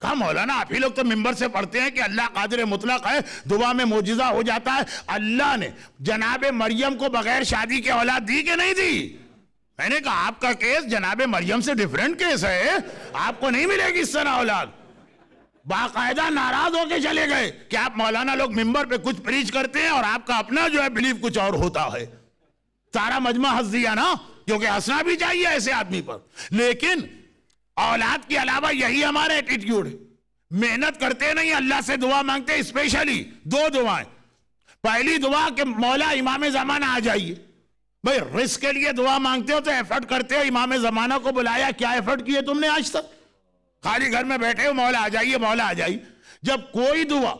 कहा मौलाना आप ही लोग तो मेंबर से पढ़ते हैं कि अल्लाह कादिर मुतलक है दुआ में मोजिजा हो जाता है अल्लाह ने जनाब मरियम को बगैर शादी के औलाद दी कि नहीं दी मैंने कहा आपका केस जनाब मरियम से डिफरेंट केस है आपको नहीं मिलेगी इस तरह औलाद बाकायदा नाराज होके चले गए कि आप मौलाना लोग मिंबर पे कुछ प्रीच करते हैं और आपका अपना जो है बिलीफ कुछ और होता है सारा मजमा हंस दिया ना क्योंकि हंसना भी चाहिए ऐसे आदमी पर लेकिन औलाद के अलावा यही हमारा एटीट्यूड है मेहनत करते नहीं अल्लाह से दुआ मांगते स्पेशली दो दुआएं पहली दुआ कि मौला इमाम जमाना आ जाइए भाई रिस्क के लिए दुआ मांगते हो तो एफर्ट करते हो इमाम जमाना को बुलाया क्या एफर्ट किए तुमने आज तक खाली घर में बैठे हो मौला आ जाइए मौला आ जाइए जब कोई दुआ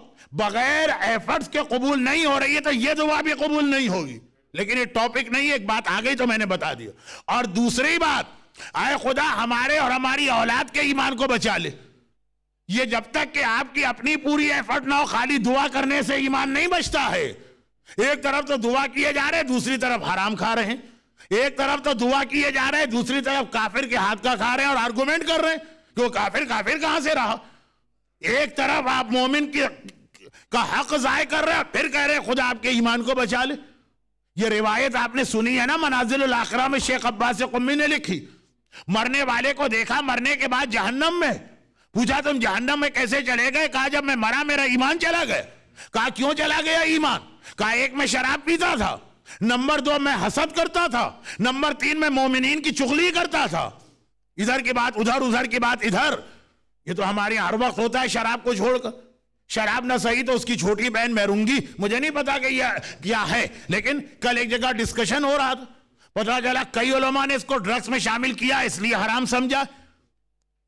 बगैर एफर्ट्स के कबूल नहीं हो रही है तो ये दुआ भी कबूल नहीं होगी लेकिन ये टॉपिक नहीं है एक बात आ गई तो मैंने बता दिया और दूसरी बात आए खुदा हमारे और हमारी औलाद के ईमान को बचा ले ये जब तक कि आपकी अपनी पूरी एफर्ट ना हो खाली दुआ करने से ईमान नहीं बचता है एक तरफ तो दुआ किए जा रहे दूसरी तरफ हराम खा रहे हैं एक तरफ तो दुआ किए जा रहे दूसरी तरफ काफिर के हाथ का खा रहे हैं और आर्गूमेंट कर रहे हैं कि वो काफिर काफिर कहां से रहा एक तरफ आप मोमिन की का हक जाय कर रहे हैं फिर कह रहे हैं खुदा आपके ईमान को बचा ले ये रिवायत आपने सुनी है ना मनाजिल आखरा में शेख अब्बास कुम्मी ने लिखी मरने वाले को देखा मरने के बाद जहन्नम में पूछा तुम जहन्नम में कैसे चले गए कहा जब मैं मरा मेरा ईमान चला गया कहा क्यों चला गया ईमान कहा एक में शराब पीता था नंबर दो में हसद करता था नंबर तीन में मोमिन की चुगली करता था इधर की बात उधर उधर की बात इधर ये तो हमारे हर वक्त होता है शराब को छोड़कर शराब ना सही तो उसकी छोटी बहन मैरूंगी मुझे नहीं पता कि यह क्या है लेकिन कल एक जगह डिस्कशन हो रहा था पता चला कई ओलमा ने इसको ड्रग्स में शामिल किया इसलिए हराम समझा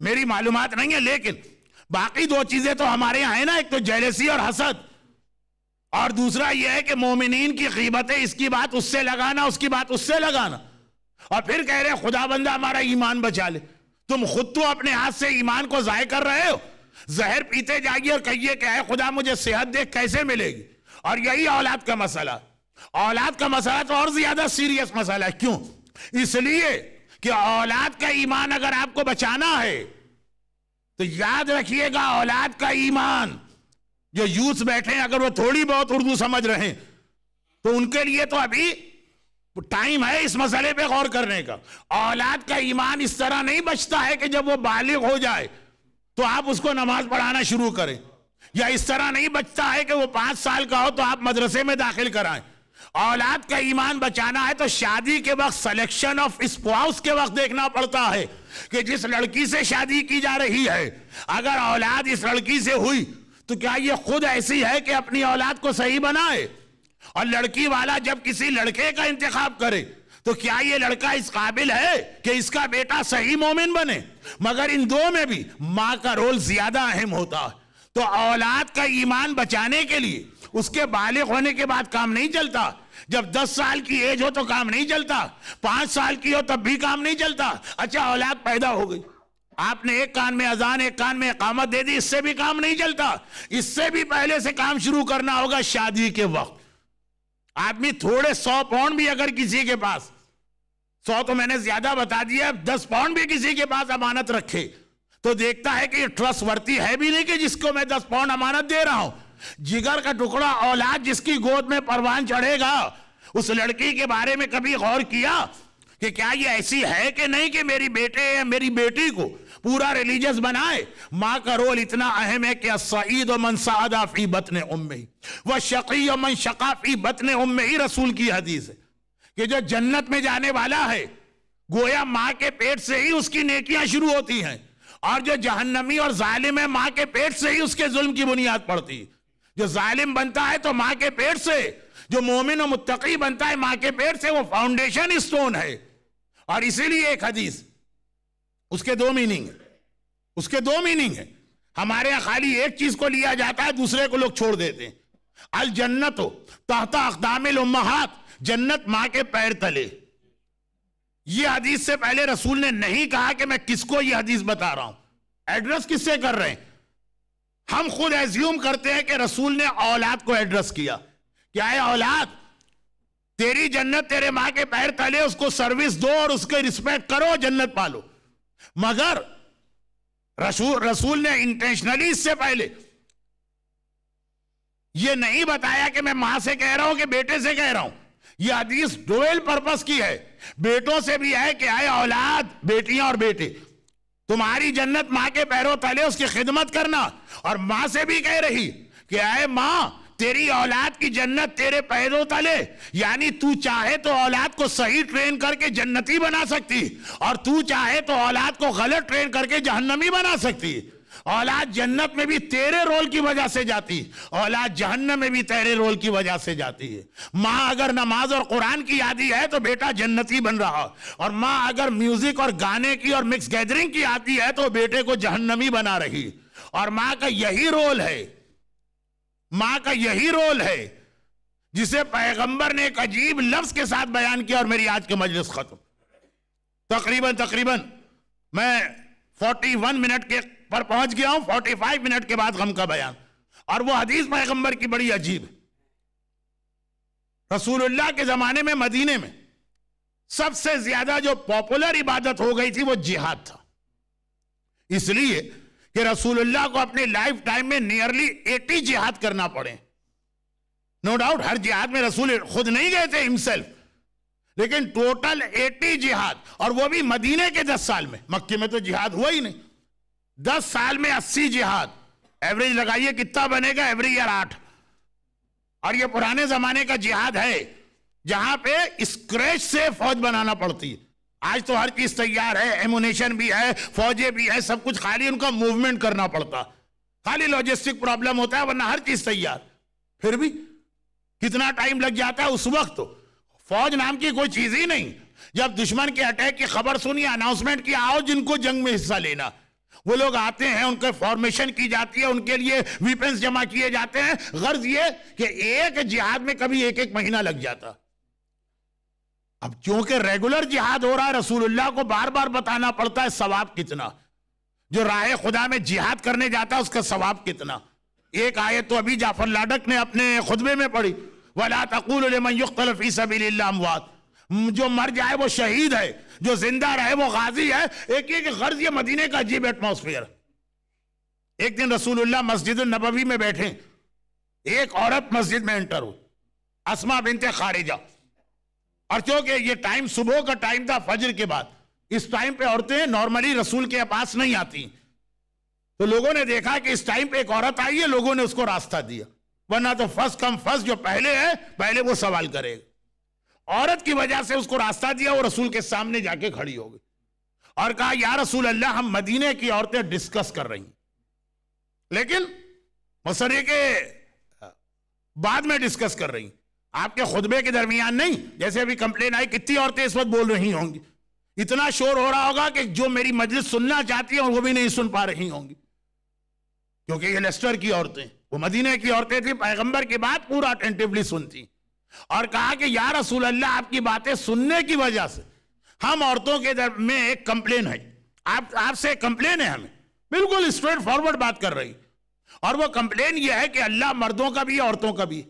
मेरी मालूमात नहीं है लेकिन बाकी दो चीजें तो हमारे यहां है ना एक तो जेलेसी और हसद और दूसरा यह है कि मोमिन की कीमत है इसकी बात उससे लगाना उसकी बात उससे लगाना और फिर कह रहे खुदा बंदा हमारा ईमान बचा ले तुम खुद तो अपने हाथ से ईमान को जाय कर रहे हो जहर पीते जाइए और कहिए क्या है खुदा मुझे सेहत देख कैसे मिलेगी और यही औलाद का मसला औलाद का मसला तो और ज्यादा सीरियस मसला है क्यों इसलिए कि औलाद का ईमान अगर आपको बचाना है तो याद रखिएगा औलाद का ईमान जो यूथ बैठे हैं अगर वो थोड़ी बहुत उर्दू समझ रहे हैं तो उनके लिए तो अभी टाइम है इस मसले पे गौर करने का औलाद का ईमान इस तरह नहीं बचता है कि जब वो बालिग हो जाए तो आप उसको नमाज पढ़ाना शुरू करें या इस तरह नहीं बचता है कि वो पांच साल का हो तो आप मदरसे में दाखिल कराएं औलाद का ईमान बचाना है तो शादी के वक्त सिलेक्शन ऑफ स्पाउस के वक्त देखना पड़ता है कि जिस लड़की से शादी की जा रही है अगर औलाद इस लड़की से हुई तो क्या ये खुद ऐसी है कि अपनी औलाद को सही बनाए और लड़की वाला जब किसी लड़के का इंतखाब करे तो क्या ये लड़का इस काबिल है कि इसका बेटा सही मोमिन बने मगर इन दो में भी माँ का रोल ज्यादा अहम होता है तो औलाद का ईमान बचाने के लिए उसके बालिग होने के बाद काम नहीं चलता जब 10 साल की एज हो तो काम नहीं चलता पांच साल की हो तब भी काम नहीं चलता अच्छा औलाद पैदा हो गई आपने एक कान में अजान एक कान में इकामत दे दी इससे भी काम नहीं चलता इससे भी पहले से काम शुरू करना होगा शादी के वक्त आदमी थोड़े सौ पाउंड भी अगर किसी के पास सौ तो मैंने ज्यादा बता दिया दस पाउंड भी किसी के पास अमानत रखे तो देखता है कि ट्रस्ट वर्ती है भी नहीं कि जिसको मैं दस पाउंड अमानत दे रहा हूं जिगर का टुकड़ा औलाद जिसकी गोद में परवान चढ़ेगा उस लड़की के बारे में कभी गौर किया कि क्या ये ऐसी है कि नहीं कि मेरी बेटे या मेरी बेटी को पूरा रिलीजियस बनाए माँ का रोल इतना अहम है कि सईद मन सदा फी बतन ही व शकी मन शका फी बतन ही रसूल की हदीस है कि जो जन्नत में जाने वाला है गोया माँ के पेट से ही उसकी नेकियां शुरू होती हैं और जो जहन्नमी और जालिम है माँ के पेट से ही उसके जुल्म की बुनियाद पड़ती है जो जालिम बनता है तो माँ के पेट से जो मोमिन मुत्तकी बनता है माँ के पेट से वो फाउंडेशन स्टोन है और इसीलिए एक हदीस उसके दो मीनिंग है उसके दो मीनिंग है हमारे यहां खाली एक चीज को लिया जाता है दूसरे को लोग छोड़ देते हैं अल जन्नत हो तहता अकदामिल उम्महात जन्नत माँ के पैर तले ये हदीस से पहले रसूल ने नहीं कहा कि मैं किसको ये हदीस बता रहा हूं एड्रेस किससे कर रहे हैं हम खुद एज्यूम करते हैं कि रसूल ने औलाद को एड्रेस किया क्या है औलाद तेरी जन्नत तेरे माँ के पैर तले उसको सर्विस दो और उसके रिस्पेक्ट करो जन्नत पालो मगर रसूल रसूल ने इंटेंशनली इससे पहले यह नहीं बताया कि मैं मां से कह रहा हूं कि बेटे से कह रहा हूं यह हदीस डोएल पर्पस की है बेटों से भी है कि आए औलाद बेटियां और बेटे तुम्हारी जन्नत मां के पैरों तले उसकी खिदमत करना और मां से भी कह रही कि आए मां तेरी औलाद की जन्नत तेरे पैरों तले यानी तू चाहे तो औलाद को सही ट्रेन करके जन्नती बना सकती और तू चाहे तो औलाद को गलत ट्रेन करके जहन्नमी बना सकती औलाद जन्नत में भी तेरे रोल की वजह से जाती औलाद जहन्नम में भी तेरे रोल की वजह से जाती है माँ अगर नमाज और कुरान की आदि है तो बेटा जन्नती बन रहा और माँ अगर म्यूजिक और गाने की और मिक्स गैदरिंग की आती है तो बेटे को जहन्नमी बना रही और माँ का यही रोल है मां का यही रोल है जिसे पैगंबर ने एक अजीब लफ्ज के साथ बयान किया और मेरी आज की मजलिस खत्म तकरीबन तकरीबन मैं 41 मिनट के पर पहुंच गया हूं 45 मिनट के बाद गम का बयान और वो हदीस पैगंबर की बड़ी अजीब रसूलुल्लाह के जमाने में मदीने में सबसे ज्यादा जो पॉपुलर इबादत हो गई थी वो जिहाद था इसलिए कि रसूलुल्लाह को अपने लाइफ टाइम में नियरली एटी जिहाद करना पड़े नो डाउट हर जिहाद में रसूल खुद नहीं गए थे हिमसेल्फ लेकिन टोटल एटी जिहाद और वो भी मदीने के दस साल में मक्के में तो जिहाद हुआ ही नहीं दस साल में अस्सी जिहाद एवरेज लगाइए कितना बनेगा एवरी ईयर आठ और ये पुराने जमाने का जिहाद है जहां पे स्क्रेच से फौज बनाना पड़ती है आज तो हर चीज तैयार है एमुनेशन भी है फौजें भी है सब कुछ खाली उनका मूवमेंट करना पड़ता खाली लॉजिस्टिक प्रॉब्लम होता है वरना हर चीज तैयार फिर भी कितना टाइम लग जाता है उस वक्त फौज नाम की कोई चीज ही नहीं जब दुश्मन के अटैक की खबर सुनी अनाउंसमेंट की आओ जिनको जंग में हिस्सा लेना वो लोग आते हैं उनके फॉर्मेशन की जाती है उनके लिए वीपेंस जमा किए जाते हैं गर्ज ये कि एक जिहाद में कभी एक एक महीना लग जाता अब क्योंकि रेगुलर जिहाद हो रहा है रसूलुल्लाह को बार बार बताना पड़ता है सवाब कितना जो राय खुदा में जिहाद करने जाता है उसका सवाब कितना एक आयत तो अभी जाफर लाडक ने अपने खुतबे में पढ़ी वला तकूलफ़ी सबी अमवात जो मर जाए वो शहीद है जो जिंदा रहे वो गाजी है एक एक गर्ज ये मदीने का अजीब एटमोसफियर एक दिन रसूलुल्लाह मस्जिद नबवी में बैठे एक औरत मस्जिद में एंटर हो असमा बिनते खारिजा और क्योंकि ये टाइम सुबह का टाइम था फजर के बाद इस टाइम पे औरतें नॉर्मली रसूल के पास नहीं आती तो लोगों ने देखा कि इस टाइम पे एक औरत आई है लोगों ने उसको रास्ता दिया वरना तो फर्स्ट कम फर्स्ट जो पहले है पहले वो सवाल करेगा औरत की वजह से उसको रास्ता दिया वो रसूल के सामने जाके खड़ी हो गई और कहा या रसूल अल्लाह हम मदीने की औरतें डिस्कस कर रही लेकिन मसरे के बाद में डिस्कस कर रही आपके खुदबे के दरमियान नहीं जैसे अभी कंप्लेन आई कितनी औरतें इस वक्त बोल रही होंगी इतना शोर हो रहा होगा कि जो मेरी मजलिस सुनना चाहती है वो भी नहीं सुन पा रही होंगी क्योंकि ये लेस्टर की औरतें वो मदीने की औरतें थी पैगंबर की बात पूरा अटेंटिवली सुनती और कहा कि या रसूल अल्लाह आपकी बातें सुनने की वजह से हम औरतों के दर में एक कंप्लेन है आप आपसे कंप्लेन है हमें बिल्कुल स्ट्रेट फॉरवर्ड बात कर रही और वो कंप्लेन ये है कि अल्लाह मर्दों का भी औरतों का भी है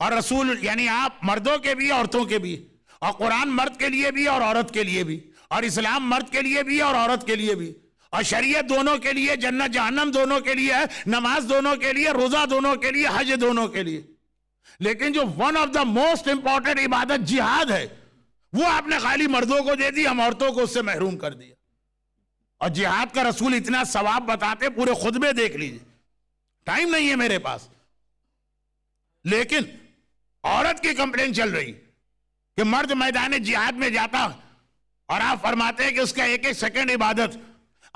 और रसूल यानी आप मर्दों के भी औरतों के भी और कुरान मर्द के लिए भी और औरत के लिए भी और इस्लाम मर्द के लिए भी और औरत के लिए भी और शरीयत दोनों के लिए जन्नत जहन्नम दोनों के लिए है नमाज दोनों के लिए रोज़ा दोनों के लिए हज दोनों के लिए लेकिन जो one of the most important इबादत जिहाद है वो आपने खाली मर्दों को दे दी हम औरतों को उससे महरूम कर दिया और जिहाद का रसूल इतना सवाब बताते पूरे खुद में देख लीजिए टाइम नहीं है मेरे पास लेकिन औरत की कंप्लेन चल रही कि मर्द मैदान जिहाद में जाता और आप फरमाते हैं कि उसका एक एक सेकंड इबादत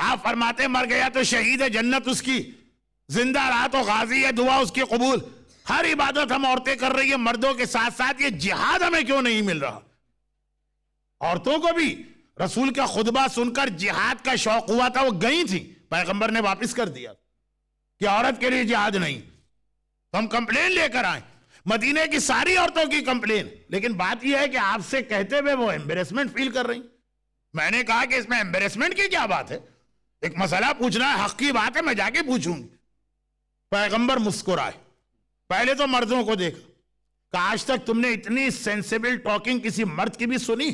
आप फरमाते मर गया तो शहीद है जन्नत उसकी जिंदा रहा तो गाजी है दुआ उसकी कबूल हर इबादत हम औरतें कर रही है मर्दों के साथ साथ ये जिहाद हमें क्यों नहीं मिल रहा औरतों को भी रसूल का खुतबा सुनकर जिहाद का शौक हुआ था वो गई थी पैगंबर ने वापस कर दिया कि औरत के लिए जिहाद नहीं तो हम कंप्लेन लेकर आए मदीने की सारी औरतों की कंप्लेन लेकिन बात यह है कि आपसे कहते हुए वो एम्बेरसमेंट फील कर रही मैंने कहा कि इसमें एम्बेरसमेंट की क्या बात है एक मसला पूछना है हक की बात है मैं जाके पूछूंगी पैगंबर मुस्कुराए पहले तो मर्दों को देखा आज तक तुमने इतनी सेंसिबल टॉकिंग किसी मर्द की भी सुनी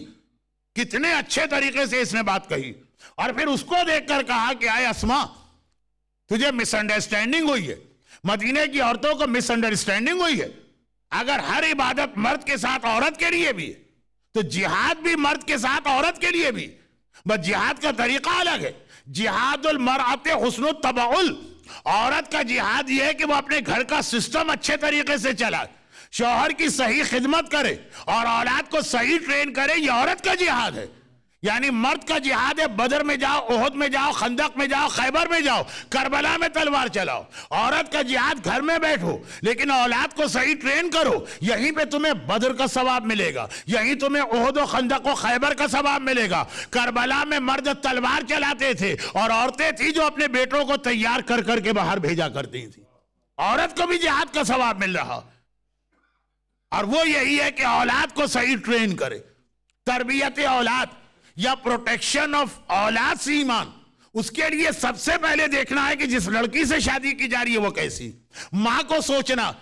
कितने अच्छे तरीके से इसने बात कही और फिर उसको देखकर कहा कि आए असमा तुझे मिसअंडरस्टैंडिंग हुई है मदीने की औरतों को मिसअंडरस्टैंडिंग हुई है अगर हर इबादत मर्द के साथ औरत के लिए भी है तो जिहाद भी मर्द के साथ औरत के लिए भी बस जिहाद का तरीका अलग है जिहाद आते हसन तबाउल औरत का जिहाद यह है कि वो अपने घर का सिस्टम अच्छे तरीके से चला शोहर की सही खिदमत करे और औलाद को सही ट्रेन करे ये औरत का जिहाद है यानी मर्द का जिहाद है बदर में जाओ ओहद में जाओ खंदक में जाओ खैबर में जाओ करबला में तलवार चलाओ औरत का जिहाद घर में बैठो लेकिन औलाद को सही ट्रेन करो यहीं पे तुम्हें बदर का सवाब मिलेगा यहीं तुम्हें ओहद व खंदक व खैबर का सवाब मिलेगा करबला में मर्द तलवार चलाते थे और औरतें थी जो अपने बेटों को तैयार कर करके बाहर भेजा करती थी औरत को भी जिहाद का सवाब मिल रहा और वो यही है कि औलाद को सही ट्रेन करे तरबियत औलाद या प्रोटेक्शन ऑफ औलाद सीमान उसके लिए सबसे पहले देखना है कि जिस लड़की से शादी की जा रही है वो कैसी मां को सोचना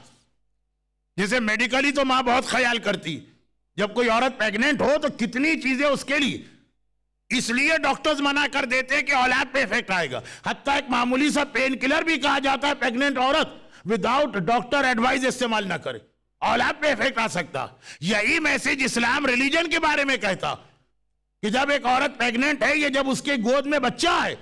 जैसे मेडिकली तो मां बहुत ख्याल करती जब कोई औरत प्रेग्नेंट हो तो कितनी चीजें उसके लिए इसलिए डॉक्टर्स मना कर देते हैं कि औलाद पे इफेक्ट आएगा हत्या एक मामूली सा पेन किलर भी कहा जाता है प्रेग्नेंट औरत विदाउट डॉक्टर एडवाइस इस्तेमाल ना करे औलाद पे इफेक्ट आ सकता यही मैसेज इस्लाम रिलीजन के बारे में कहता कि जब एक औरत प्रेग्नेंट है ये जब उसके गोद में बच्चा है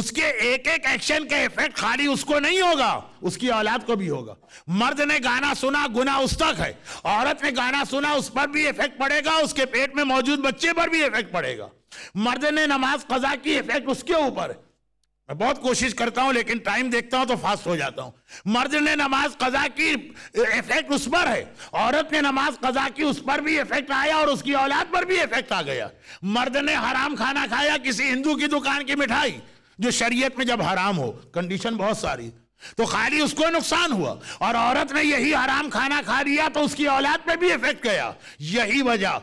उसके एक एक एक्शन के इफेक्ट खाली उसको नहीं होगा उसकी औलाद को भी होगा मर्द ने गाना सुना गुना उस तक है औरत ने गाना सुना उस पर भी इफेक्ट पड़ेगा उसके पेट में मौजूद बच्चे पर भी इफेक्ट पड़ेगा मर्द ने नमाज कजा की इफेक्ट उसके ऊपर है मैं बहुत कोशिश करता हूं लेकिन टाइम देखता हूं तो फास्ट हो जाता हूं मर्द ने नमाज कजा की इफेक्ट उस पर है औरत ने नमाज कजा की उस पर भी इफेक्ट आया और उसकी औलाद पर भी इफेक्ट आ गया मर्द ने हराम खाना खाया किसी हिंदू की दुकान की मिठाई जो शरीयत में जब हराम हो कंडीशन बहुत सारी तो खाली उसको नुकसान हुआ और औरत ने यही हराम खाना खा लिया तो उसकी औलाद पर भी इफेक्ट गया यही वजह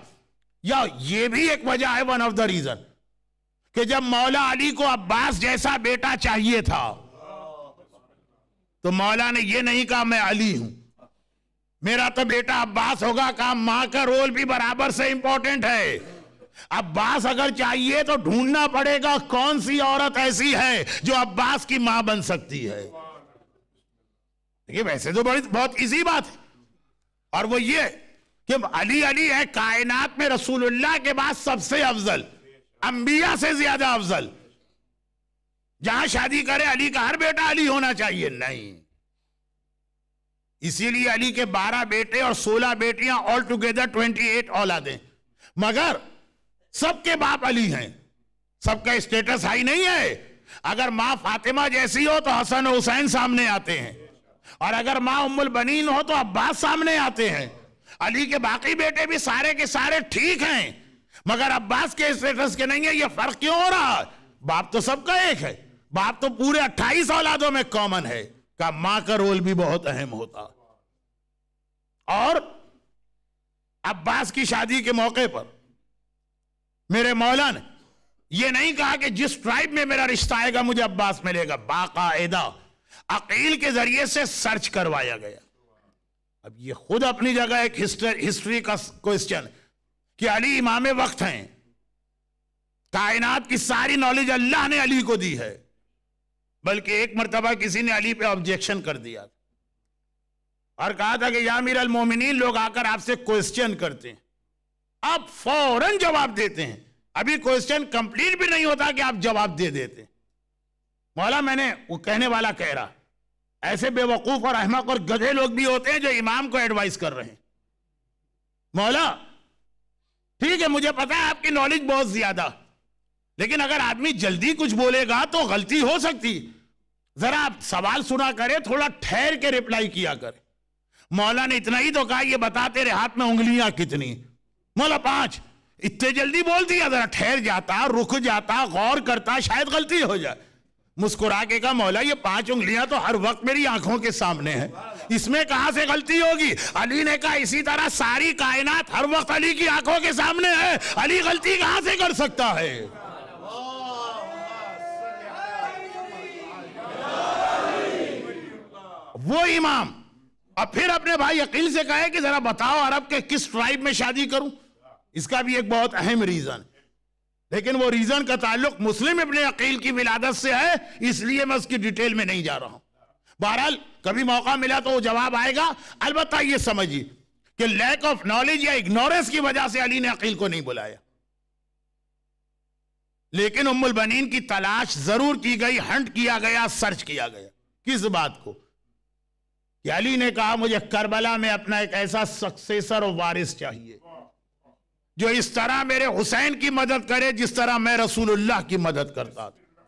या ये भी एक वजह है वन ऑफ द रीजन कि जब मौला अली को अब्बास जैसा बेटा चाहिए था तो मौला ने यह नहीं कहा मैं अली हूं मेरा तो बेटा अब्बास होगा कहा मां का रोल भी बराबर से इंपॉर्टेंट है अब्बास अगर चाहिए तो ढूंढना पड़ेगा कौन सी औरत ऐसी है जो अब्बास की मां बन सकती है देखिए वैसे तो बड़ी बहुत इजी बात है और वो ये कि अली अली है कायनात में रसूलुल्लाह के बाद सबसे अफजल अंबिया से ज्यादा अफजल जहां शादी करे अली का हर बेटा अली होना चाहिए नहीं इसीलिए अली के बारह बेटे और सोलह बेटियां ऑल टुगेदर ट्वेंटी एट औलादे मगर सबके बाप अली हैं सबका स्टेटस हाई नहीं है अगर माँ फातिमा जैसी हो तो हसन हुसैन सामने आते हैं और अगर माँ उम्मुल बनीन हो तो अब्बास सामने आते हैं अली के बाकी बेटे भी सारे के सारे ठीक हैं मगर अब्बास के स्टेटस के नहीं है ये फर्क क्यों हो रहा है बाप तो सबका एक है बाप तो पूरे अट्ठाईस औलादों में कॉमन है का मां का रोल भी बहुत अहम होता और अब्बास की शादी के मौके पर मेरे मौलान ये यह नहीं कहा कि जिस ट्राइब में मेरा रिश्ता आएगा मुझे अब्बास मिलेगा बाकायदा अकील के जरिए से सर्च करवाया गया अब ये खुद अपनी जगह एक हिस्ट्री का क्वेश्चन कि अली इमाम वक्त हैं कायनात की सारी नॉलेज अल्लाह ने अली को दी है बल्कि एक मरतबा किसी ने अली पे ऑब्जेक्शन कर दिया और कहा था कि या मीर अलमोमिन लोग आकर आपसे क्वेश्चन करते हैं आप फौरन जवाब देते हैं अभी क्वेश्चन कंप्लीट भी नहीं होता कि आप जवाब दे देते मौला मैंने वो कहने वाला कह रहा ऐसे बेवकूफ और अहमक और गधे लोग भी होते हैं जो इमाम को एडवाइस कर रहे हैं मौला ठीक है मुझे पता है आपकी नॉलेज बहुत ज्यादा लेकिन अगर आदमी जल्दी कुछ बोलेगा तो गलती हो सकती जरा आप सवाल सुना करें थोड़ा ठहर के रिप्लाई किया करें मौला ने इतना ही तो कहा ये बता तेरे हाथ में उंगलियां कितनी मौला पांच इतने जल्दी बोल दिया जरा ठहर जाता रुक जाता गौर करता शायद गलती हो जाए मुस्कुरा के कहा मौला ये पांच उंगलियां तो हर वक्त मेरी आंखों के सामने है इसमें कहां से गलती होगी अली ने कहा इसी तरह सारी कायनात हर वक्त अली की आंखों के सामने है अली गलती कहां से कर सकता है वो इमाम अब फिर अपने भाई अकील से कहे कि जरा बताओ अरब के किस ट्राइब में शादी करूं इसका भी एक बहुत अहम रीजन है लेकिन वो रीजन का ताल्लुक मुस्लिम अपने अकील की विलादत से है इसलिए मैं उसकी डिटेल में नहीं जा रहा हूं बहरहाल कभी मौका मिला तो वो जवाब आएगा अलबत् ये समझिए कि लैक ऑफ नॉलेज या इग्नोरेंस की वजह से अली ने अकील को नहीं बुलाया लेकिन उम्मुल बनीन की तलाश जरूर की गई हंट किया गया सर्च किया गया किस बात को कि अली ने कहा मुझे करबला में अपना एक ऐसा सक्सेसर और वारिस चाहिए जो इस तरह मेरे हुसैन की मदद करे जिस तरह मैं रसूलुल्लाह की मदद करता था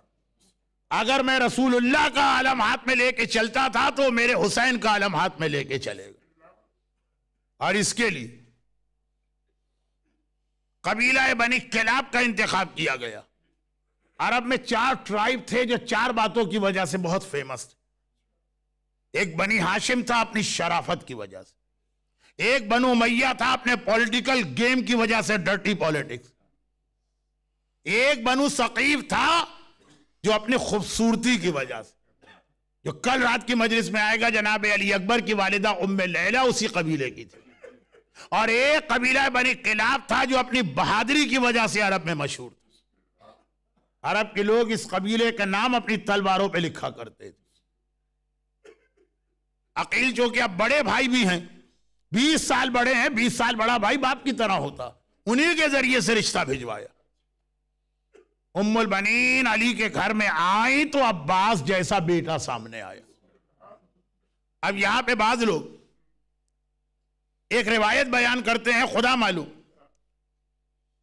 अगर मैं रसूलुल्लाह का आलम हाथ में लेके चलता था तो मेरे हुसैन का आलम हाथ में लेके चलेगा और इसके लिए कबीला बनी कैलाब का इंतखब किया गया अरब में चार ट्राइब थे जो चार बातों की वजह से बहुत फेमस थे एक बनी हाशिम था अपनी शराफत की वजह से एक बनो मैया था अपने पॉलिटिकल गेम की वजह से डर्टी पॉलिटिक्स एक बनु सकीफ था जो अपनी खूबसूरती की वजह से जो कल रात की मजलिस में आएगा जनाब अली अकबर की वालिदा उम्मे लैला उसी कबीले की थी और एक कबीला बनी किलाब था जो अपनी बहादुरी की वजह से अरब में मशहूर था अरब के लोग इस कबीले का नाम अपनी तलवारों पर लिखा करते थे अकील चूंकि अब बड़े भाई भी हैं बीस साल बड़े हैं बीस साल बड़ा भाई बाप की तरह होता उन्हीं के जरिए से रिश्ता भिजवाया उम्मुल बनीन अली के घर में आई तो अब्बास जैसा बेटा सामने आया अब यहां पे बाज लोग एक रिवायत बयान करते हैं खुदा मालूम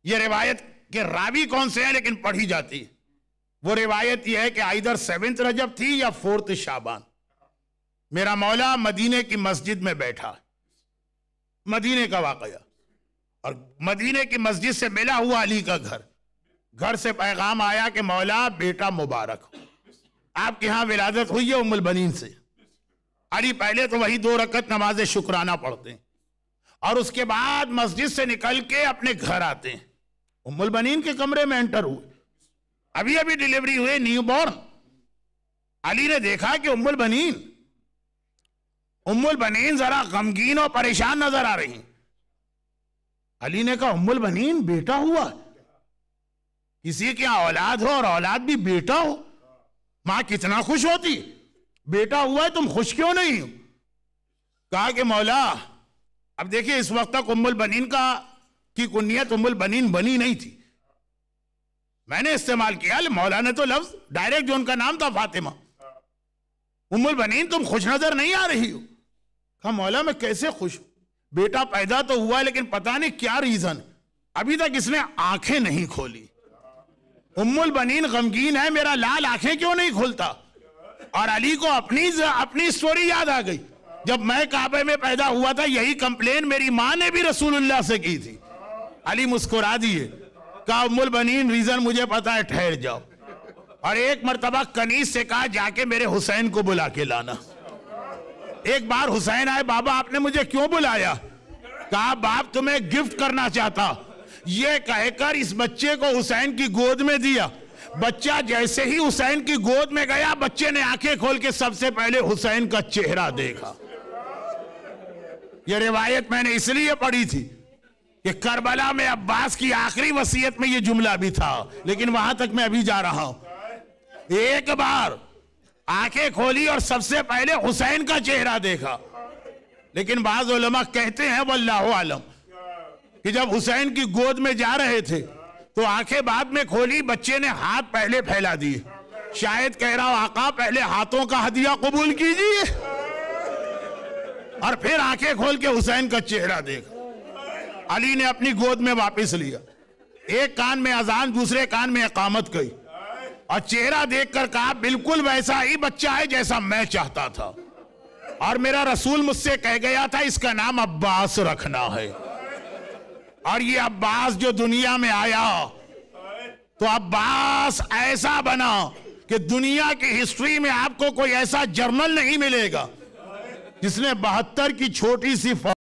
ये रिवायत के रावी कौन से हैं लेकिन पढ़ी जाती है वो रिवायत यह है कि आइधर सेवेंथ रजब थी या फोर्थ शाबान मेरा मौला मदीने की मस्जिद में बैठा है मदीने का वाकया और मदीने की मस्जिद से मिला हुआ अली का घर घर से पैगाम आया कि मौला बेटा मुबारक हो आपके यहाँ विलादत हुई है उमुल बनीन से अली पहले तो वही दो रकत नमाज शुक्राना पढ़ते हैं और उसके बाद मस्जिद से निकल के अपने घर आते हैं उमुल बनीन के कमरे में एंटर हुए अभी अभी डिलीवरी हुए न्यू बॉर्न अली ने देखा कि उमुल बनीन उम्मुल बनीन जरा गमगीन और परेशान नजर आ रही अली ने कहा उम्मुल बनीन बेटा हुआ किसी के यहां औलाद हो और औलाद भी बेटा हो मां कितना खुश होती बेटा हुआ है तुम खुश क्यों नहीं हो कहा कि मौला अब देखिए इस वक्त तक उम्मुल बनीन का की कुनियत उम्मुल बनीन बनी नहीं थी मैंने इस्तेमाल किया मौला ने तो लफ्ज डायरेक्ट जो उनका नाम था फातिमा उम्मुल बनीन तुम खुश नजर नहीं आ रही हो कहा मौला मैं कैसे खुश बेटा पैदा तो हुआ लेकिन पता नहीं क्या रीजन अभी तक इसने आंखें नहीं खोली उम्मुल बनीन गमगीन है मेरा लाल आंखें क्यों नहीं खोलता और अली को अपनी अपनी स्टोरी याद आ गई जब मैं काबे में पैदा हुआ था यही कंप्लेन मेरी माँ ने भी रसूलुल्लाह से की थी अली मुस्कुरा दिए कहा उम्मुल बनीन रीजन मुझे पता है ठहर जाओ और एक मरतबा कनीस से कहा जाके मेरे हुसैन को बुला के लाना एक बार हुसैन आए बाबा आपने मुझे क्यों बुलाया कहा बाप तुम्हें गिफ्ट करना चाहता ये कहकर इस बच्चे को हुसैन की गोद में दिया बच्चा जैसे ही हुसैन की गोद में गया बच्चे ने आंखें खोल के सबसे पहले हुसैन का चेहरा देखा यह रिवायत मैंने इसलिए पढ़ी थी कि करबला में अब्बास की आखिरी वसीयत में यह जुमला भी था लेकिन वहां तक मैं अभी जा रहा हूं एक बार आंखें खोली और सबसे पहले हुसैन का चेहरा देखा लेकिन बाज उलमा कहते हैं वल्लाह आलम कि जब हुसैन की गोद में जा रहे थे तो आंखें बाद में खोली बच्चे ने हाथ पहले फैला दिए शायद कह रहा हूं आका पहले हाथों का हदिया कबूल कीजिए और फिर आंखें खोल के हुसैन का चेहरा देखा अली ने अपनी गोद में वापस लिया एक कान में अजान दूसरे कान में इकामत कही और चेहरा देखकर कहा बिल्कुल वैसा ही बच्चा है जैसा मैं चाहता था और मेरा रसूल मुझसे कह गया था इसका नाम अब्बास रखना है और ये अब्बास जो दुनिया में आया तो अब्बास ऐसा बना कि दुनिया की हिस्ट्री में आपको कोई ऐसा जर्नल नहीं मिलेगा जिसने बहत्तर की छोटी सी